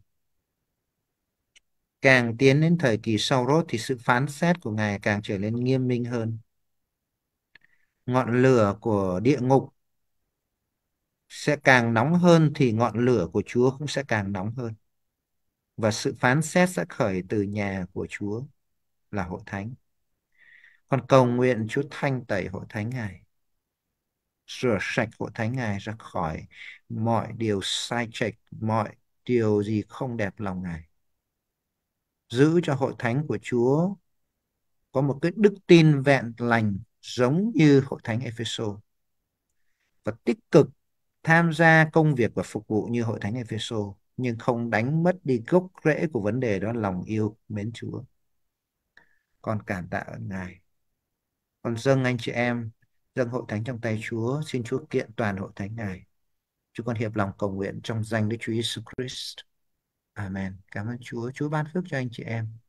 càng tiến đến thời kỳ sau rốt thì sự phán xét của Ngài càng trở nên nghiêm minh hơn. Ngọn lửa của địa ngục sẽ càng nóng hơn thì ngọn lửa của Chúa cũng sẽ càng nóng hơn và sự phán xét sẽ khởi từ nhà của Chúa là hội thánh. Con cầu nguyện Chúa thanh tẩy hội thánh Ngài, rửa sạch hội thánh Ngài ra khỏi mọi điều sai trệch, mọi điều gì không đẹp lòng Ngài. Giữ cho hội thánh của Chúa có một cái đức tin vẹn lành giống như hội thánh Epheso và tích cực tham gia công việc và phục vụ như hội thánh Epheso nhưng không đánh mất đi gốc rễ của vấn đề đó lòng yêu mến Chúa. Con cảm tạ ơn Ngài. Con dâng anh chị em, dâng hội thánh trong tay Chúa, xin Chúa kiện toàn hội thánh Ngài. Chúng con hiệp lòng cầu nguyện trong danh Đức Chúa Giêsu Christ. Amen. Cảm ơn Chúa. Chúa ban phước cho anh chị em.